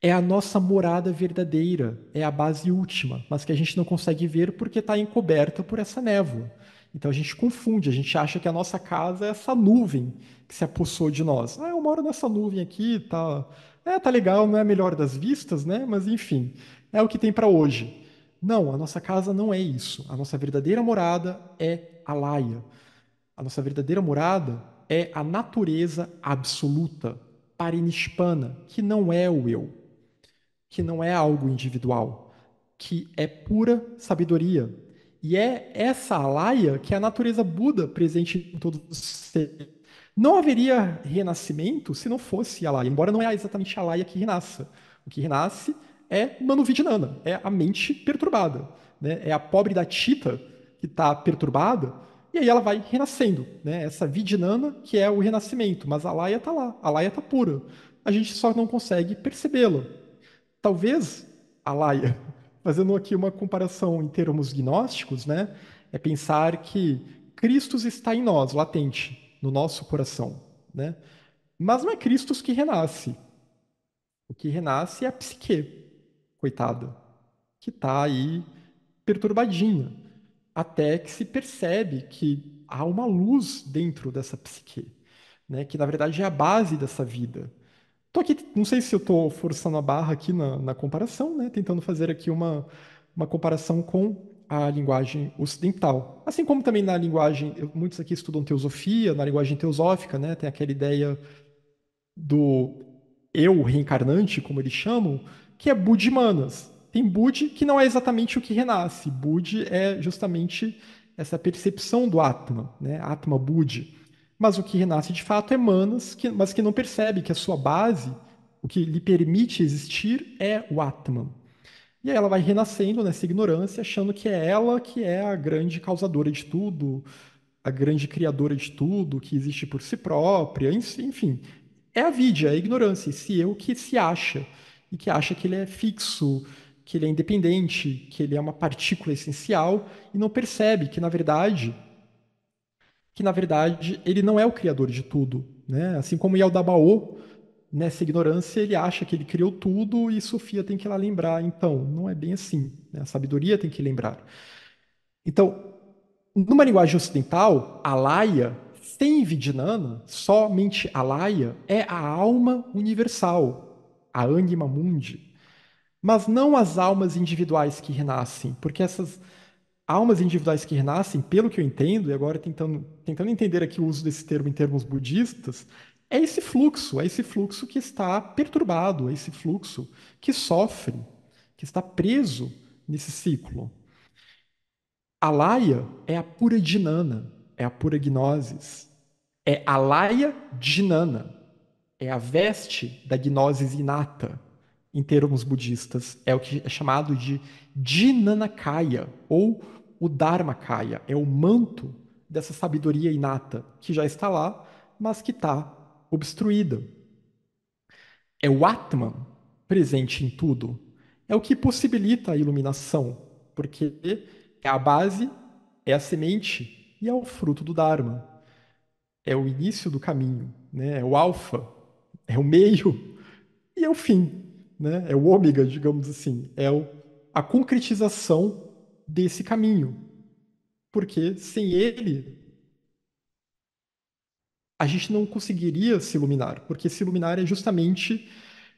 É a nossa morada verdadeira, é a base última, mas que a gente não consegue ver porque está encoberta por essa névoa. Então a gente confunde, a gente acha que a nossa casa é essa nuvem que se apossou de nós. Ah, eu moro nessa nuvem aqui, tá, é, tá legal, não é a melhor das vistas, né? Mas enfim, é o que tem para hoje. Não, a nossa casa não é isso. A nossa verdadeira morada é a laia. A nossa verdadeira morada é a natureza absoluta, parinispana, que não é o eu, que não é algo individual, que é pura sabedoria. E é essa laia que é a natureza Buda presente em todos os seres. Não haveria renascimento se não fosse a laia, embora não é exatamente a laia que renasça. O que renasce é Manovidinana, é a mente perturbada, né? é a pobre da Tita que está perturbada, e aí ela vai renascendo, né? essa Vidinana que é o renascimento, mas a Laia está lá, a Laia está pura, a gente só não consegue percebê-la. Talvez a Laia, (laughs) fazendo aqui uma comparação em termos gnósticos, né? é pensar que Cristo está em nós, latente, no nosso coração. Né? Mas não é Cristo que renasce. O que renasce é a psique, coitada, que está aí perturbadinha, até que se percebe que há uma luz dentro dessa psique, né? que na verdade é a base dessa vida. Tô aqui, não sei se eu estou forçando a barra aqui na, na comparação, né? tentando fazer aqui uma, uma comparação com a linguagem ocidental. Assim como também na linguagem, muitos aqui estudam teosofia, na linguagem teosófica, né? tem aquela ideia do eu reencarnante, como eles chamam, que é Budi Manas. Tem Budi que não é exatamente o que renasce. Budi é justamente essa percepção do Atma, né? Atma Budi. Mas o que renasce de fato é Manas, que, mas que não percebe que a sua base, o que lhe permite existir, é o Atman. E aí ela vai renascendo nessa ignorância, achando que é ela que é a grande causadora de tudo, a grande criadora de tudo, que existe por si própria, enfim. É a vidya, é a ignorância, esse eu que se acha e que acha que ele é fixo, que ele é independente, que ele é uma partícula essencial e não percebe que na verdade que na verdade ele não é o criador de tudo, né? Assim como Yaldabaoth, nessa ignorância, ele acha que ele criou tudo e Sofia tem que ir lá lembrar. Então, não é bem assim. Né? A sabedoria tem que lembrar. Então, numa linguagem ocidental, a laia, sem vidinana, somente a laia, é a alma universal, a anima mundi, mas não as almas individuais que renascem, porque essas almas individuais que renascem, pelo que eu entendo, e agora tentando, tentando entender aqui o uso desse termo em termos budistas, é esse fluxo, é esse fluxo que está perturbado, é esse fluxo que sofre, que está preso nesse ciclo. A laia é a pura dinana, é a pura gnosis. É a laia dinana é a veste da gnose inata, em termos budistas. É o que é chamado de Dhinanakaya, ou o Dharmakaya. É o manto dessa sabedoria inata, que já está lá, mas que está obstruída. É o Atman presente em tudo. É o que possibilita a iluminação, porque é a base, é a semente e é o fruto do Dharma. É o início do caminho, né? é o alfa é o meio e é o fim, né? É o ômega, digamos assim, é o, a concretização desse caminho. Porque sem ele a gente não conseguiria se iluminar, porque se iluminar é justamente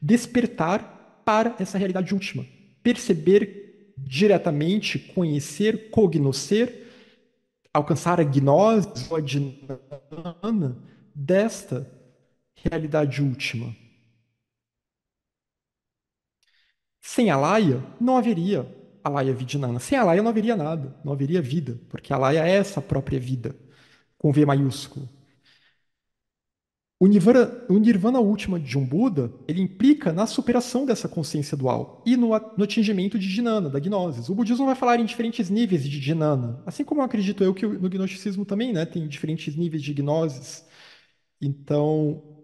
despertar para essa realidade última, perceber diretamente, conhecer, cognoscer, alcançar a gnose, a dinana desta realidade última. Sem a Laia, não haveria a Laia Vidinana. Sem a Laia, não haveria nada, não haveria vida, porque a Laia é essa própria vida, com V maiúsculo. O nirvana, o nirvana última de um Buda, ele implica na superação dessa consciência dual e no, no atingimento de Jnana, da gnosis. O budismo vai falar em diferentes níveis de Jnana, assim como eu acredito eu que no gnosticismo também né, tem diferentes níveis de gnosis. Então,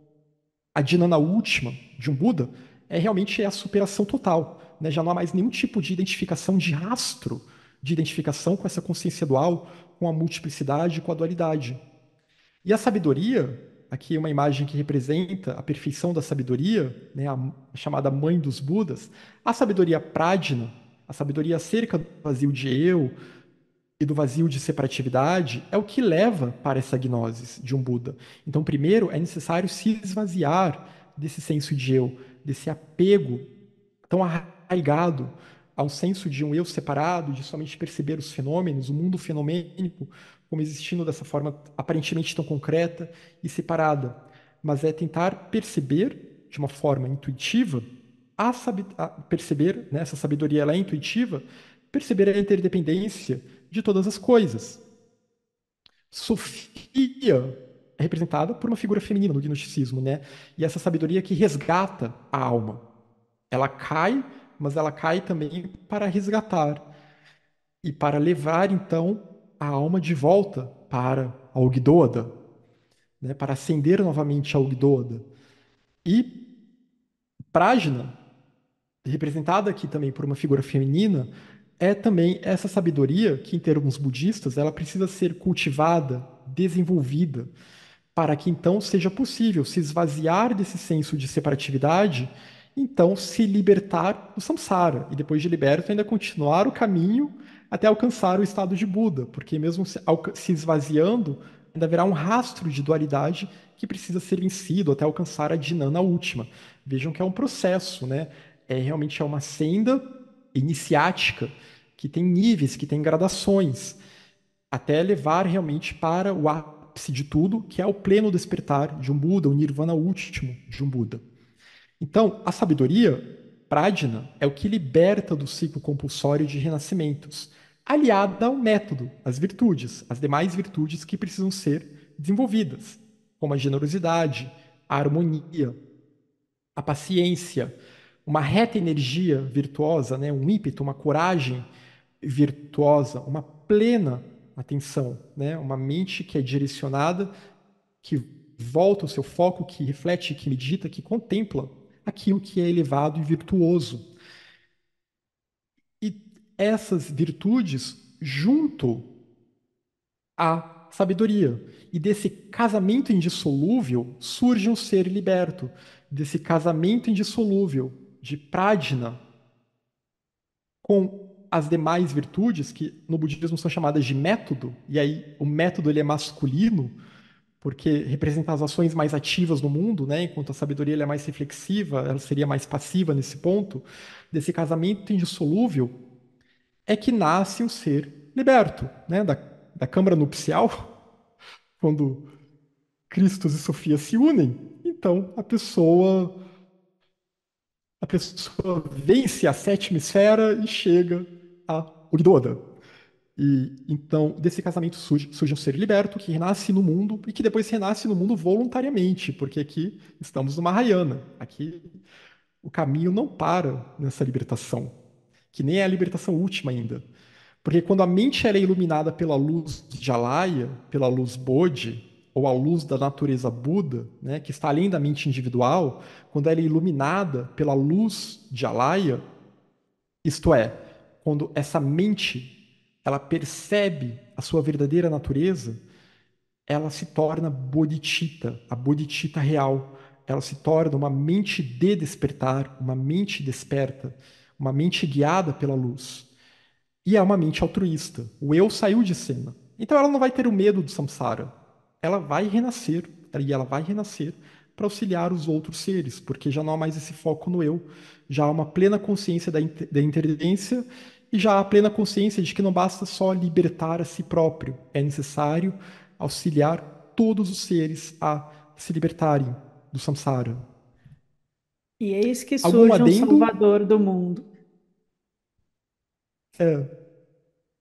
a dhinana última de um Buda é realmente a superação total. Né? Já não há mais nenhum tipo de identificação, de rastro de identificação com essa consciência dual, com a multiplicidade, com a dualidade. E a sabedoria, aqui é uma imagem que representa a perfeição da sabedoria, né? a chamada mãe dos Budas, a sabedoria pradina, a sabedoria acerca do vazio de eu, e do vazio de separatividade é o que leva para essa gnosis de um Buda. Então, primeiro, é necessário se esvaziar desse senso de eu, desse apego tão arraigado a um senso de um eu separado, de somente perceber os fenômenos, o mundo fenomênico, como existindo dessa forma aparentemente tão concreta e separada. Mas é tentar perceber de uma forma intuitiva, a, sab... a perceber, né, essa sabedoria ela é intuitiva, perceber a interdependência de todas as coisas. Sofia é representada por uma figura feminina no gnosticismo, né? E essa sabedoria que resgata a alma. Ela cai, mas ela cai também para resgatar e para levar então a alma de volta para a Ogdoada, né? Para ascender novamente a Ogdoada. E Prajna, representada aqui também por uma figura feminina, é também essa sabedoria que, em termos budistas, ela precisa ser cultivada, desenvolvida, para que então seja possível se esvaziar desse senso de separatividade, então se libertar do samsara e depois de liberto ainda continuar o caminho até alcançar o estado de Buda, porque mesmo se esvaziando, ainda haverá um rastro de dualidade que precisa ser vencido até alcançar a dinana última. Vejam que é um processo, né? É realmente é uma senda iniciática, que tem níveis, que tem gradações, até levar realmente para o ápice de tudo, que é o pleno despertar de um Buda, o nirvana último de um Buda. Então, a sabedoria, Pradna, é o que liberta do ciclo compulsório de renascimentos, aliada ao método, às virtudes, as demais virtudes que precisam ser desenvolvidas, como a generosidade, a harmonia, a paciência, uma reta energia virtuosa, né? um ímpeto, uma coragem virtuosa, uma plena atenção, né? uma mente que é direcionada, que volta o seu foco, que reflete, que medita, que contempla aquilo que é elevado e virtuoso. E essas virtudes junto à sabedoria. E desse casamento indissolúvel surge um ser liberto. Desse casamento indissolúvel de Pradna com as demais virtudes que no budismo são chamadas de método, e aí o método ele é masculino, porque representa as ações mais ativas no mundo, né? enquanto a sabedoria é mais reflexiva, ela seria mais passiva nesse ponto, desse casamento indissolúvel, é que nasce o ser liberto né? da, da câmara nupcial, (laughs) quando Cristo e Sofia se unem. Então, a pessoa a pessoa vence a sétima esfera e chega a Uridoda. E então, desse casamento surge, surge, um ser liberto que renasce no mundo e que depois renasce no mundo voluntariamente, porque aqui estamos no Mahayana. Aqui o caminho não para nessa libertação, que nem é a libertação última ainda. Porque quando a mente é iluminada pela luz de Jalaya, pela luz Bodhi, ou à luz da natureza Buda, né, que está além da mente individual, quando ela é iluminada pela luz de Alaya, isto é, quando essa mente ela percebe a sua verdadeira natureza, ela se torna bodhicitta, a bodhicitta real. Ela se torna uma mente de despertar, uma mente desperta, uma mente guiada pela luz. E é uma mente altruísta. O eu saiu de cena. Então ela não vai ter o medo do samsara ela vai renascer, tá e ela vai renascer para auxiliar os outros seres, porque já não há mais esse foco no eu, já há uma plena consciência da, inter interdependência e já há plena consciência de que não basta só libertar a si próprio, é necessário auxiliar todos os seres a se libertarem do samsara. E eis que surge um salvador do mundo. É.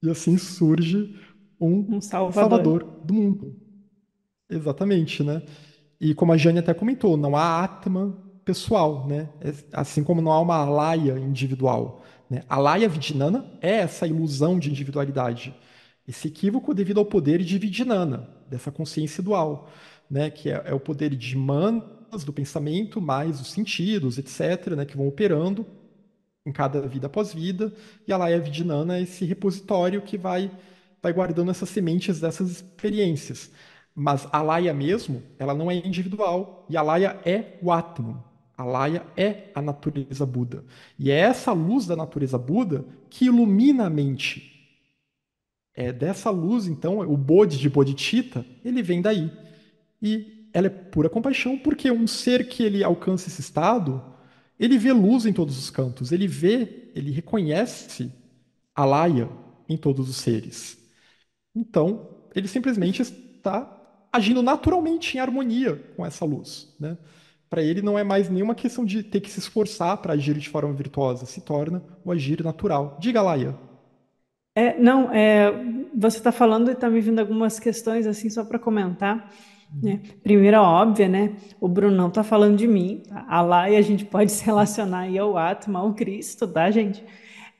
E assim surge um, um salvador. salvador do mundo. Exatamente, né? E como a Jane até comentou, não há Atma pessoal, né? É, assim como não há uma alaya individual. Né? A alaya vidinana é essa ilusão de individualidade, esse equívoco devido ao poder de vidinana, dessa consciência dual, né? que é, é o poder de manas do pensamento, mais os sentidos, etc., né? que vão operando em cada vida após vida, e a alaya vidinana é esse repositório que vai, vai guardando essas sementes dessas experiências. Mas a laia mesmo, ela não é individual. E a laia é o Atman. A laia é a natureza Buda. E é essa luz da natureza Buda que ilumina a mente. É dessa luz, então, o Bodhi de Bodhicitta, ele vem daí. E ela é pura compaixão, porque um ser que ele alcança esse estado, ele vê luz em todos os cantos, ele vê, ele reconhece a laia em todos os seres. Então, ele simplesmente está agindo naturalmente em harmonia com essa luz. Né? Para ele não é mais nenhuma questão de ter que se esforçar para agir de forma virtuosa, se torna o agir natural. Diga lá, Ian. É, não, é, você está falando e está me vindo algumas questões assim só para comentar. Uhum. Né? Primeira óbvia, né? O Brunão está falando de mim, tá? a Laia a gente pode se relacionar aí ao Atma, ao Cristo, tá, gente?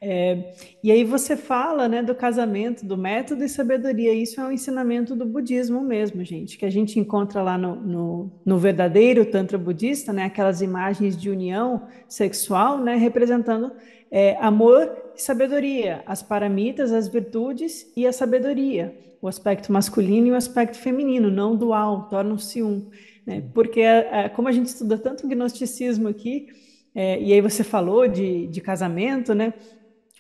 É, e aí você fala né, do casamento, do método e sabedoria. Isso é um ensinamento do budismo mesmo, gente, que a gente encontra lá no, no, no verdadeiro tantra budista, né, aquelas imagens de união sexual, né, representando é, amor e sabedoria, as paramitas, as virtudes e a sabedoria, o aspecto masculino e o aspecto feminino, não dual, tornam-se um. Né? Porque é, é como a gente estuda tanto gnosticismo aqui, é, e aí você falou de, de casamento, né?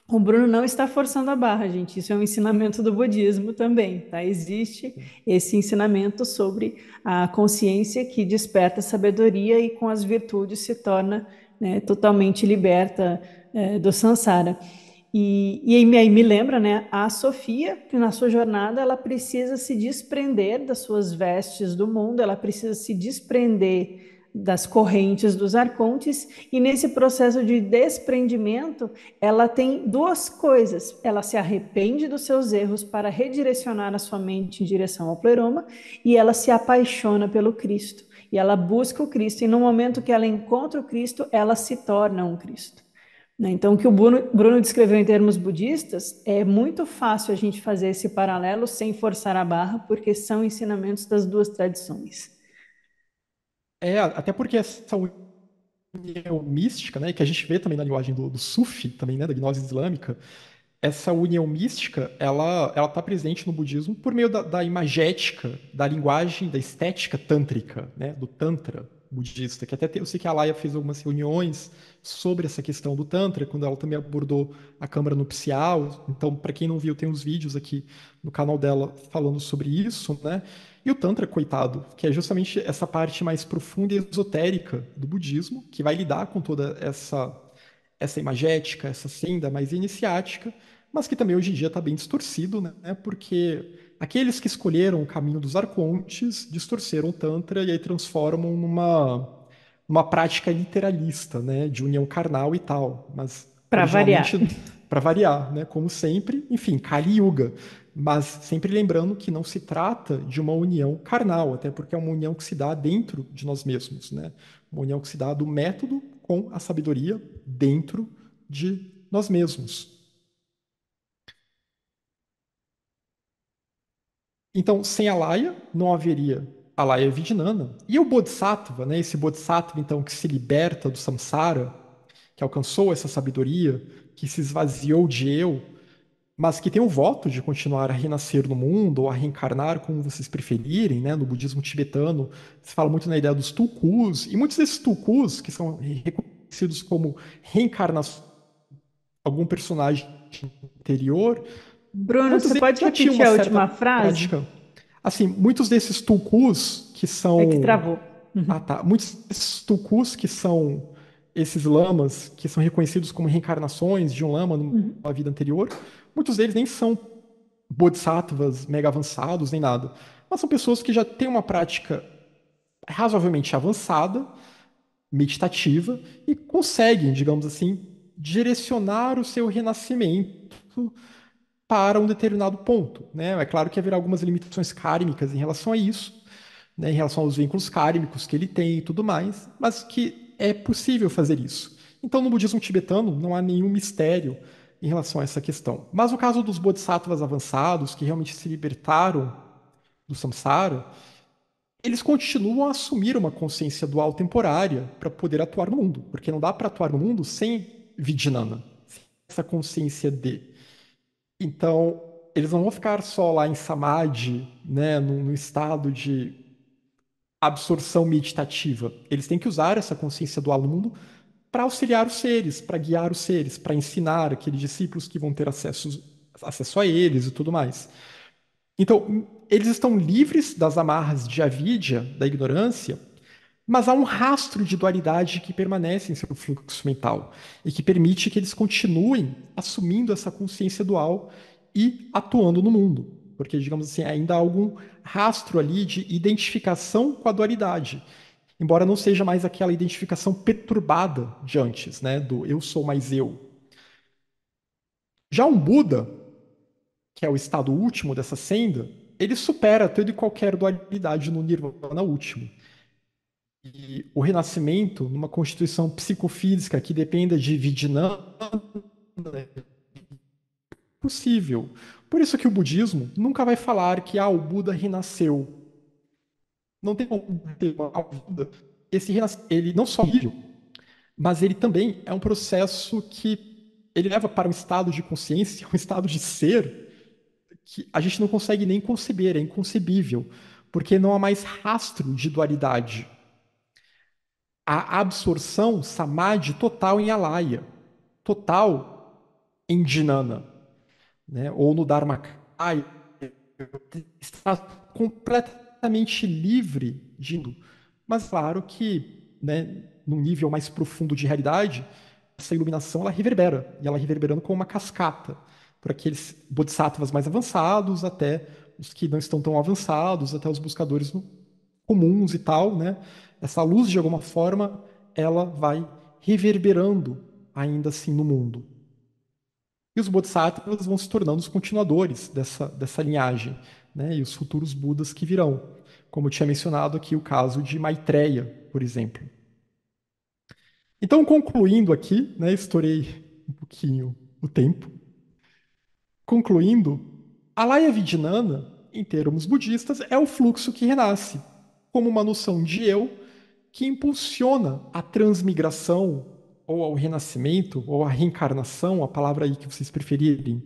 O Bruno não está forçando a barra, gente. Isso é um ensinamento do budismo também, tá? Existe esse ensinamento sobre a consciência que desperta sabedoria e com as virtudes se torna né, totalmente liberta é, do samsara. E, e aí, aí me lembra, né, a Sofia, que na sua jornada ela precisa se desprender das suas vestes do mundo, ela precisa se desprender das correntes dos arcontes, e nesse processo de desprendimento, ela tem duas coisas. Ela se arrepende dos seus erros para redirecionar a sua mente em direção ao pleroma, e ela se apaixona pelo Cristo, e ela busca o Cristo, e no momento que ela encontra o Cristo, ela se torna um Cristo. Né? Então, o que o Bruno descreveu em termos budistas, é muito fácil a gente fazer esse paralelo sem forçar a barra, porque são ensinamentos das duas tradições. É, até porque essa união mística, né, que a gente vê também na linguagem do, do Sufi, também, né, da gnose islâmica, essa união mística, ela ela está presente no budismo por meio da, da, imagética, da linguagem, da estética tântrica, né, do tantra budista, que até eu sei que a Laia fez algumas reuniões sobre essa questão do tantra, quando ela também abordou a câmara nupcial. Então, para quem não viu, tem uns vídeos aqui no canal dela falando sobre isso, né? E o Tantra, coitado, que é justamente essa parte mais profunda e esotérica do budismo, que vai lidar com toda essa essa imagética, essa senda mais iniciática, mas que também hoje em dia está bem distorcido, né? Porque aqueles que escolheram o caminho dos arcontes distorceram o Tantra e aí transformam numa uma prática literalista, né, de união carnal e tal, mas para variar, para variar, né, como sempre, enfim, Kali Yuga, mas sempre lembrando que não se trata de uma união carnal, até porque é uma união que se dá dentro de nós mesmos, né? Uma união que se dá do método com a sabedoria dentro de nós mesmos. Então, sem a Laia, não haveria a Laia Vidinana. E o Bodhisattva, né, esse Bodhisattva então que se liberta do samsara, que alcançou essa sabedoria, que se esvaziou de eu, mas que tem o voto de continuar a renascer no mundo ou a reencarnar, como vocês preferirem, né? No budismo tibetano, se fala muito na ideia dos tulkus, e muitos desses tulkus, que são reconhecidos como reencarnação algum personagem anterior. Bruno, você pode repetir a última frase? Prática. Assim, muitos desses tulkus que são. É que travou. Uhum. Ah, tá. Muitos desses tulkus que são esses lamas, que são reconhecidos como reencarnações de um lama na uhum. vida anterior, muitos deles nem são bodhisattvas mega avançados nem nada, mas são pessoas que já têm uma prática razoavelmente avançada, meditativa, e conseguem, digamos assim, direcionar o seu renascimento para um determinado ponto. Né? É claro que haverá algumas limitações kármicas em relação a isso, né? em relação aos vínculos kármicos que ele tem e tudo mais, mas que é possível fazer isso. Então, no budismo tibetano, não há nenhum mistério em relação a essa questão. Mas o caso dos bodhisattvas avançados, que realmente se libertaram do samsara, eles continuam a assumir uma consciência dual temporária para poder atuar no mundo, porque não dá para atuar no mundo sem vidyanana, sem essa consciência de. Então, eles não vão ficar só lá em samadhi, né, num estado de absorção meditativa. Eles têm que usar essa consciência do aluno para auxiliar os seres, para guiar os seres, para ensinar aqueles discípulos que vão ter acesso, acesso a eles e tudo mais. Então, eles estão livres das amarras de avidya, da ignorância, mas há um rastro de dualidade que permanece em seu fluxo mental e que permite que eles continuem assumindo essa consciência dual e atuando no mundo porque, digamos assim, ainda há algum rastro ali de identificação com a dualidade. Embora não seja mais aquela identificação perturbada de antes, né? Do eu sou mais eu. Já um Buda, que é o estado último dessa senda, ele supera toda e qualquer dualidade no nirvana último. E o renascimento, numa constituição psicofísica que dependa de Vijnana, é possível. Por isso que o budismo nunca vai falar que ah, o Buda renasceu. Não tem como ah, Buda. Esse ele não só vive, mas ele também é um processo que ele leva para um estado de consciência, (laughs) um estado de ser que a gente não consegue nem conceber, é inconcebível, porque não há mais rastro de dualidade. A absorção samadhi total em alaya, total em Dinana né? ou no Dharmakaya, está completamente livre de Hindu. Mas claro que, né, num nível mais profundo de realidade, essa iluminação ela reverbera, e ela reverberando como uma cascata, para aqueles bodhisattvas mais avançados, até os que não estão tão avançados, até os buscadores comuns e tal, né? Essa luz, de alguma forma, ela vai reverberando ainda assim no mundo. E os bodhisattvas vão se tornando os continuadores dessa, dessa linhagem, né? e os futuros budas que virão. Como eu tinha mencionado aqui o caso de Maitreya, por exemplo. Então, concluindo aqui, né, estourei um pouquinho o tempo. Concluindo, a Laya Vidinana, em termos budistas, é o fluxo que renasce, como uma noção de eu que impulsiona a transmigração ou ao renascimento, ou à reencarnação, a palavra aí que vocês preferirem.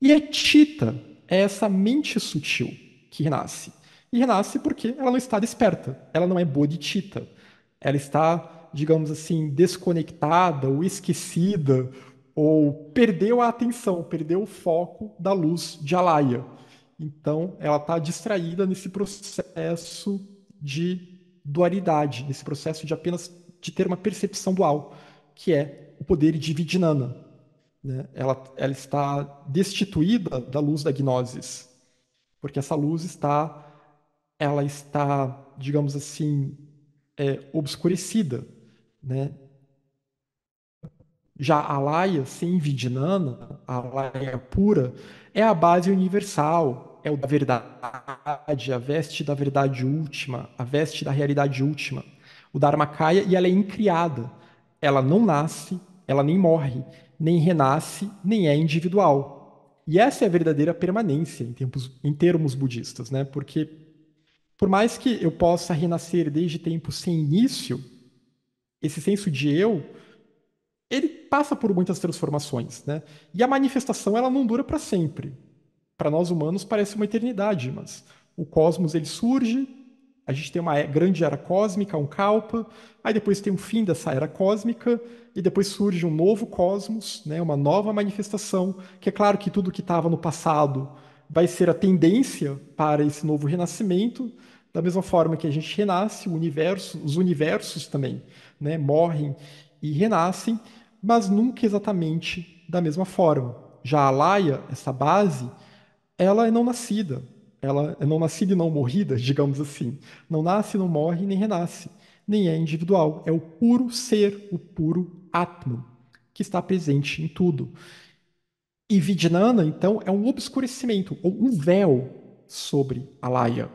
E a é Tita é essa mente sutil que renasce. E renasce porque ela não está desperta, ela não é Tita. Ela está, digamos assim, desconectada ou esquecida, ou perdeu a atenção, perdeu o foco da luz de Alaia. Então, ela está distraída nesse processo de dualidade, nesse processo de apenas de ter uma percepção dual, que é o poder de Vidinana. Né? Ela, ela está destituída da luz da gnosis, porque essa luz está, ela está, digamos assim, é, obscurecida. Né? Já a Laia sem Vidinana, a Laia pura, é a base universal, é o da verdade, a veste da verdade última, a veste da realidade última. O Dharmakaya, e ela é incriada. Ela não nasce, ela nem morre, nem renasce, nem é individual. E essa é a verdadeira permanência em, tempos, em termos budistas, né? Porque por mais que eu possa renascer desde tempo sem início, esse senso de eu, ele passa por muitas transformações, né? E a manifestação ela não dura para sempre. Para nós humanos parece uma eternidade, mas o cosmos ele surge, a gente tem uma é, grande era cósmica, um Kalpa, aí depois tem o um fim dessa era cósmica, e depois surge um novo cosmos, né, uma nova manifestação, que é claro que tudo que estava no passado vai ser a tendência para esse novo renascimento, da mesma forma que a gente renasce, o universo, os universos também né, morrem e renascem, mas nunca exatamente da mesma forma. Já a Laia, essa base, ela é não nascida, ela é não nascida e não morrida, digamos assim. Não nasce, não morre, nem renasce. Nem é individual. É o puro ser, o puro Atmo, que está presente em tudo. E vidnana, então, é um obscurecimento, ou um véu sobre a Laia.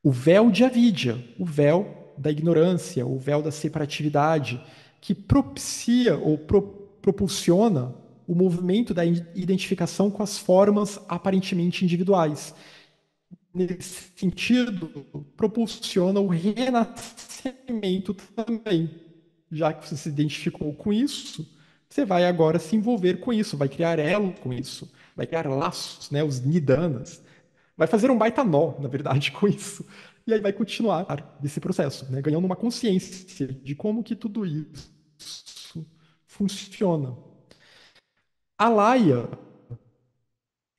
O véu de Avidya, o véu da ignorância, o véu da separatividade, que propicia ou pro, propulsiona o movimento da identificação com as formas aparentemente individuais nesse sentido, propulsiona o renascimento também. Já que você se identificou com isso, você vai agora se envolver com isso, vai criar elo com isso, vai criar laços, né, os nidanas. Vai fazer um baita nó, na verdade, (laughs) com isso. E aí vai continuar esse processo, né, ganhando uma consciência de como que tudo isso funciona. A Laia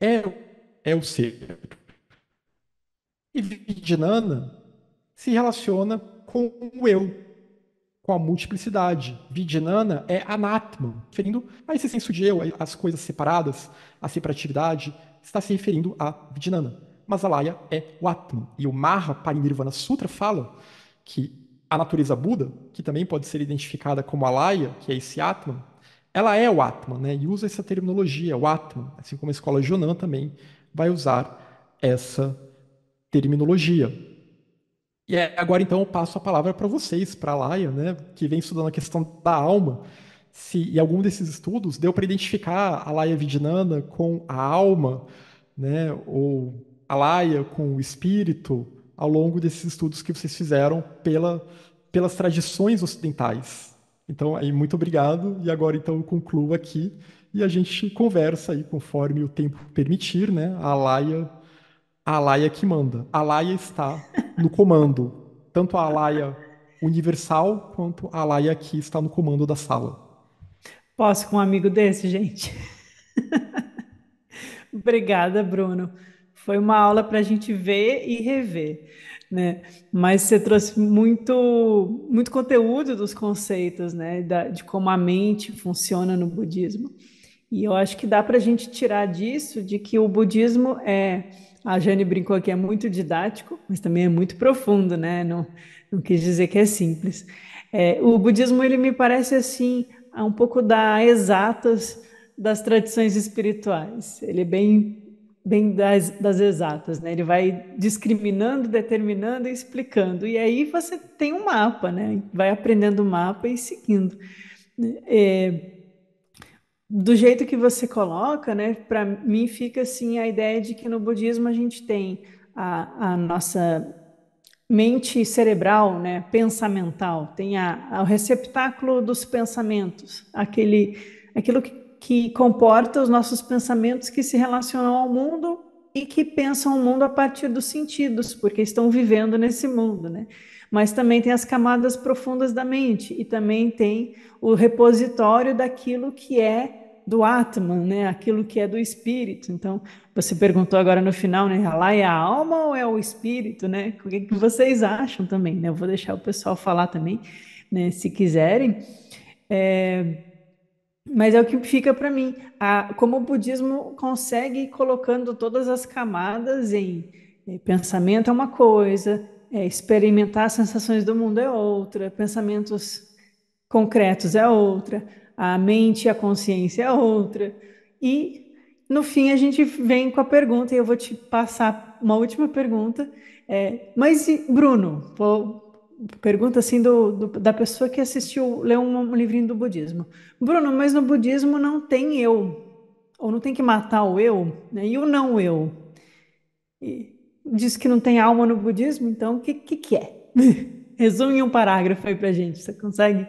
é, é o ser e Vidinana se relaciona com o eu, com a multiplicidade. Vidinana é anatman, referindo a esse senso de eu, as coisas separadas, a separatividade, está se referindo a Vidinana. Mas a Laya é o Atman. E o Maha Parinirvana Sutra fala que a natureza Buda, que também pode ser identificada como a Laya, que é esse Atman, ela é o Atman, né? E usa essa terminologia, o Atman, assim como a escola Jonan também vai usar essa terminologia. E é, agora então eu passo a palavra para vocês, para a Laia, né, que vem estudando a questão da alma. Se em algum desses estudos deu para identificar a Laia Vidinana com a alma, né, ou a Laia com o espírito, ao longo desses estudos que vocês fizeram pela, pelas tradições ocidentais. Então, aí, muito obrigado. E agora, então, eu concluo aqui e a gente conversa aí conforme o tempo permitir, né? A Laia a Laia que manda. A Laia está no comando. Tanto a Laia universal quanto a Laia que está no comando da sala. Posso com um amigo desse, gente? (laughs) Obrigada, Bruno. Foi uma aula para a gente ver e rever, né? Mas você trouxe muito, muito conteúdo dos conceitos, né? Da, de como a mente funciona no budismo. E eu acho que dá para a gente tirar disso de que o budismo é a Jane brincou aqui, é muito didático, mas também é muito profundo, né? Não, não quis dizer que é simples. É, o budismo, ele me parece assim, é um pouco da exatas das tradições espirituais. Ele é bem, bem das, das exatas, né? Ele vai discriminando, determinando e explicando. E aí você tem um mapa, né? Vai aprendendo o mapa e seguindo. É, do jeito que você coloca, né, para mim fica assim a ideia de que no budismo a gente tem a, a nossa mente cerebral, né, pensamental, tem a, a, o receptáculo dos pensamentos, aquele, aquilo que, que comporta os nossos pensamentos que se relacionam ao mundo e que pensam o mundo a partir dos sentidos, porque estão vivendo nesse mundo, né? mas também tem as camadas profundas da mente e também tem o repositório daquilo que é do Atman, né? Aquilo que é do espírito. Então, você perguntou agora no final, né? Lá é a alma ou é o espírito, né? O que, vocês acham também, né? Eu vou deixar o pessoal falar também, né? Se quiserem. É... Mas é o que fica para mim. A... Como o budismo consegue colocando todas as camadas em é, pensamento é uma coisa, é, experimentar sensações do mundo é outra, pensamentos concretos é outra, a mente e a consciência é outra. E no fim a gente vem com a pergunta, e eu vou te passar uma última pergunta. É, mas, Bruno, vou, pergunta assim do, do, da pessoa que assistiu, leu um, um livrinho do budismo. Bruno, mas no budismo não tem eu, ou não tem que matar o eu, né? e o não eu. E, Diz que não tem alma no budismo, então o que, que, que é? (laughs) Resume em um parágrafo aí pra gente, você consegue?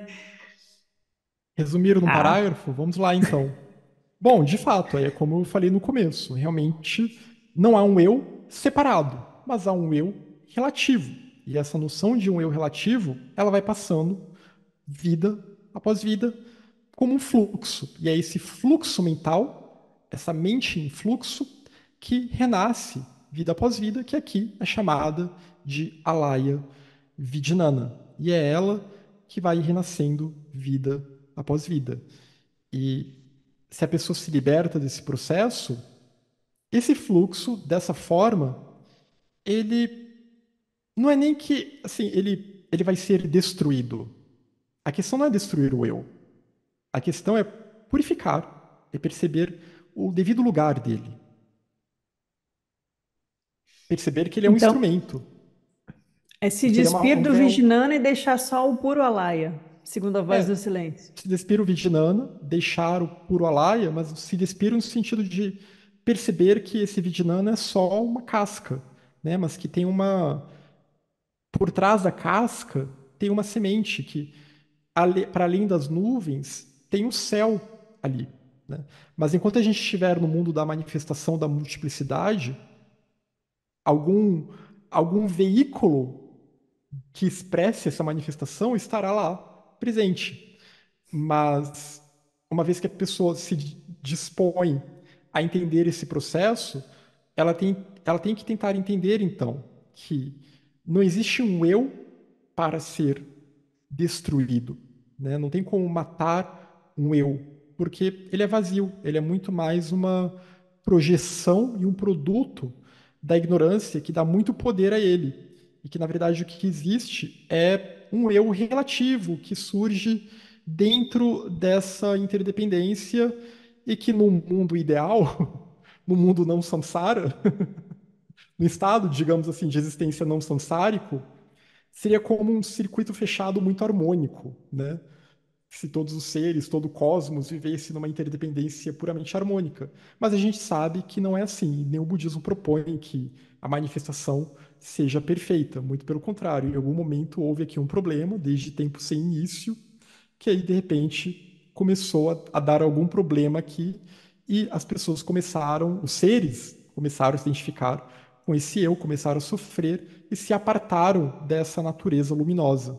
Resumir num ah. parágrafo? Vamos lá então. (laughs) Bom, de fato, é como eu falei no começo, realmente não há um eu separado, mas há um eu relativo. E essa noção de um eu relativo, ela vai passando vida após vida como um fluxo. E é esse fluxo mental, essa mente em fluxo, que renasce vida após vida, que aqui é chamada de Alaya Vidinana. E é ela que vai renascendo vida após vida. E se a pessoa se liberta desse processo, esse fluxo, dessa forma, ele não é nem que, assim, ele, ele vai ser destruído. A questão não é destruir o eu. A questão é purificar e perceber o devido lugar dele. Perceber que ele é um então, instrumento. É se é despir é do Vijnana e deixar só o puro alaya, segundo a voz é, do silêncio. Se despir o Vijnana, deixar o puro alaya, mas se despir no sentido de perceber que esse Vijnana é só uma casca, né? mas que tem uma. Por trás da casca tem uma semente que, para além das nuvens, tem o um céu ali. Né? Mas enquanto a gente estiver no mundo da manifestação da multiplicidade, algum, algum veículo que expresse essa manifestação estará lá presente. Mas uma vez que a pessoa se dispõe a entender esse processo, ela tem, ela tem que tentar entender, então, que não existe um eu para ser destruído. Né? Não tem como matar um eu, porque ele é vazio, ele é muito mais uma projeção e um produto da ignorância que dá muito poder a ele. E que, na verdade, o que existe é um eu relativo que surge dentro dessa interdependência e que, no mundo ideal, (laughs) no mundo não samsara, (laughs) no estado, digamos assim, de existência não samsárico, seria como um circuito fechado muito harmônico, né? se todos os seres, todo o cosmos vivesse numa interdependência puramente harmônica. Mas a gente sabe que não é assim, nem o budismo propõe que a manifestação seja perfeita, muito pelo contrário, em algum momento houve aqui um problema, desde tempo sem início, que aí de repente começou a, a dar algum problema aqui e as pessoas começaram, os seres começaram a se identificar com esse eu, começaram a sofrer e se apartaram dessa natureza luminosa.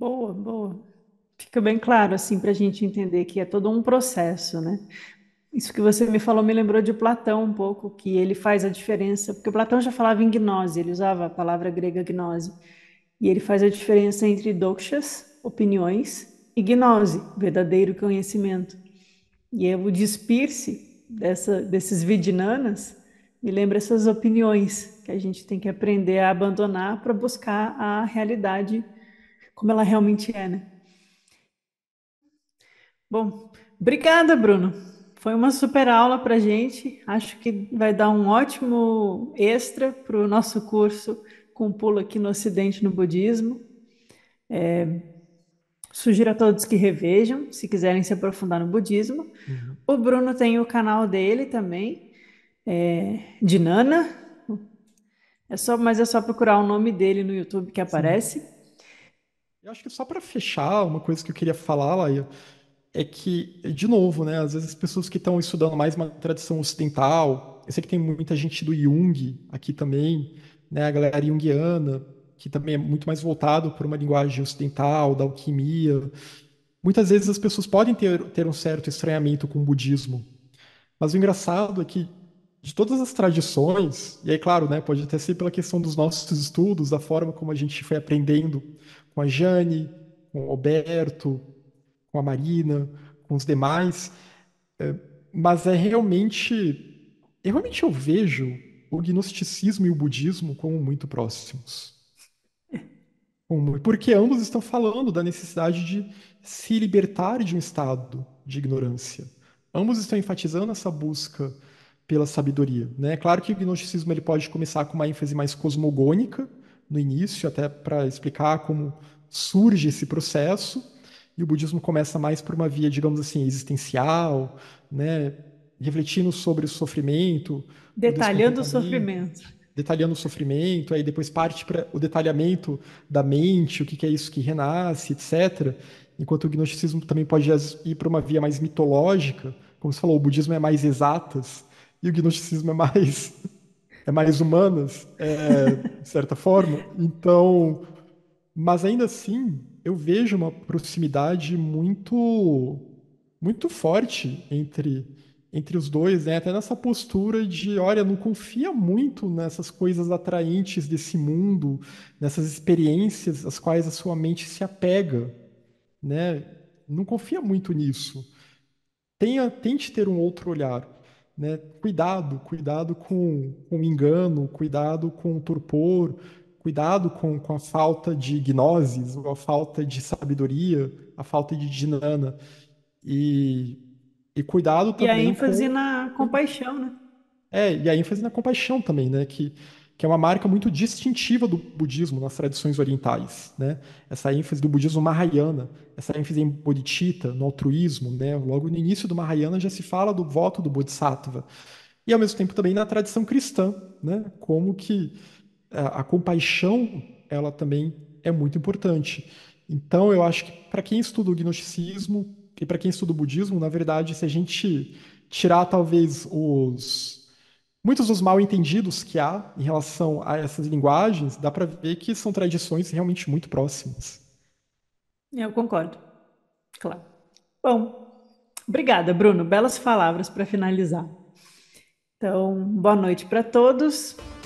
Boa, boa. Fica bem claro, assim, para a gente entender que é todo um processo, né? Isso que você me falou me lembrou de Platão um pouco, que ele faz a diferença, porque Platão já falava em gnose, ele usava a palavra grega gnose, e ele faz a diferença entre doxas, opiniões, e gnose, verdadeiro conhecimento. E é o despir-se desses vidinanas me lembra essas opiniões que a gente tem que aprender a abandonar para buscar a realidade como ela realmente é, né? Bom, obrigada, Bruno. Foi uma super aula para gente. Acho que vai dar um ótimo extra para o nosso curso com pulo aqui no Ocidente no Budismo. É, sugiro a todos que revejam, se quiserem se aprofundar no budismo. Uhum. O Bruno tem o canal dele também, é, de Nana. É só, mas é só procurar o nome dele no YouTube que aparece. Sim. Eu acho que só para fechar, uma coisa que eu queria falar, Laia, é que, de novo, né, às vezes as pessoas que estão estudando mais uma tradição ocidental, eu sei que tem muita gente do Jung aqui também, né, a galera junguiana, que também é muito mais voltado para uma linguagem ocidental, da alquimia. Muitas vezes as pessoas podem ter, ter um certo estranhamento com o budismo, mas o engraçado é que de todas as tradições, e aí, é claro, né, pode até ser pela questão dos nossos estudos, da forma como a gente foi aprendendo com a Jane, com o Alberto, com a Marina, com os demais. É, mas é realmente, eu é, realmente eu vejo o gnosticismo e o budismo como muito próximos. Porque ambos estão falando da necessidade de se libertar de um estado de ignorância. Ambos estão enfatizando essa busca pela sabedoria. Né? Claro que o gnosticismo ele pode começar com uma ênfase mais cosmogônica, no início, até para explicar como surge esse processo. E o budismo começa mais por uma via, digamos assim, existencial, né? refletindo sobre o sofrimento. Detalhando o, o sofrimento. Detalhando o sofrimento, aí depois parte para o detalhamento da mente, o que, que, é isso que renasce, etc. Enquanto o gnosticismo também pode ir para uma via mais mitológica, como você falou, o budismo é mais exatas e o gnosticismo é mais é mais humanas, é, de certa forma. Então, mas ainda assim, eu vejo uma proximidade muito muito forte entre entre os dois, né? até nessa postura de, olha, não confia muito nessas coisas atraentes desse mundo, nessas experiências às quais a sua mente se apega, né? Não confia muito nisso. Tenha, tente ter um outro olhar. Né? Cuidado, cuidado com, com engano, cuidado com o torpor, cuidado com, com a falta de gnoses, a falta de sabedoria, a falta de dinana. E, e cuidado também. E a ênfase com... na compaixão, né? É, e a ênfase na compaixão também, né? Que que é uma marca muito distintiva do budismo nas tradições orientais. Né? Essa ênfase do budismo mahayana, essa ênfase em bodhicitta, no altruísmo. Né? Logo no início do mahayana já se fala do voto do bodhisattva. E, ao mesmo tempo, também na tradição cristã, né? como que a, eh, a compaixão ela também é muito importante. Então, eu acho que para quem estuda o gnosticismo e para quem estuda o budismo, na verdade, se a gente tirar talvez os Muitos dos mal entendidos que há em relação a essas linguagens, dá para ver que são tradições realmente muito próximas. Eu concordo. Claro. Bom, obrigada, Bruno. Belas palavras para finalizar. Então, boa noite para todos.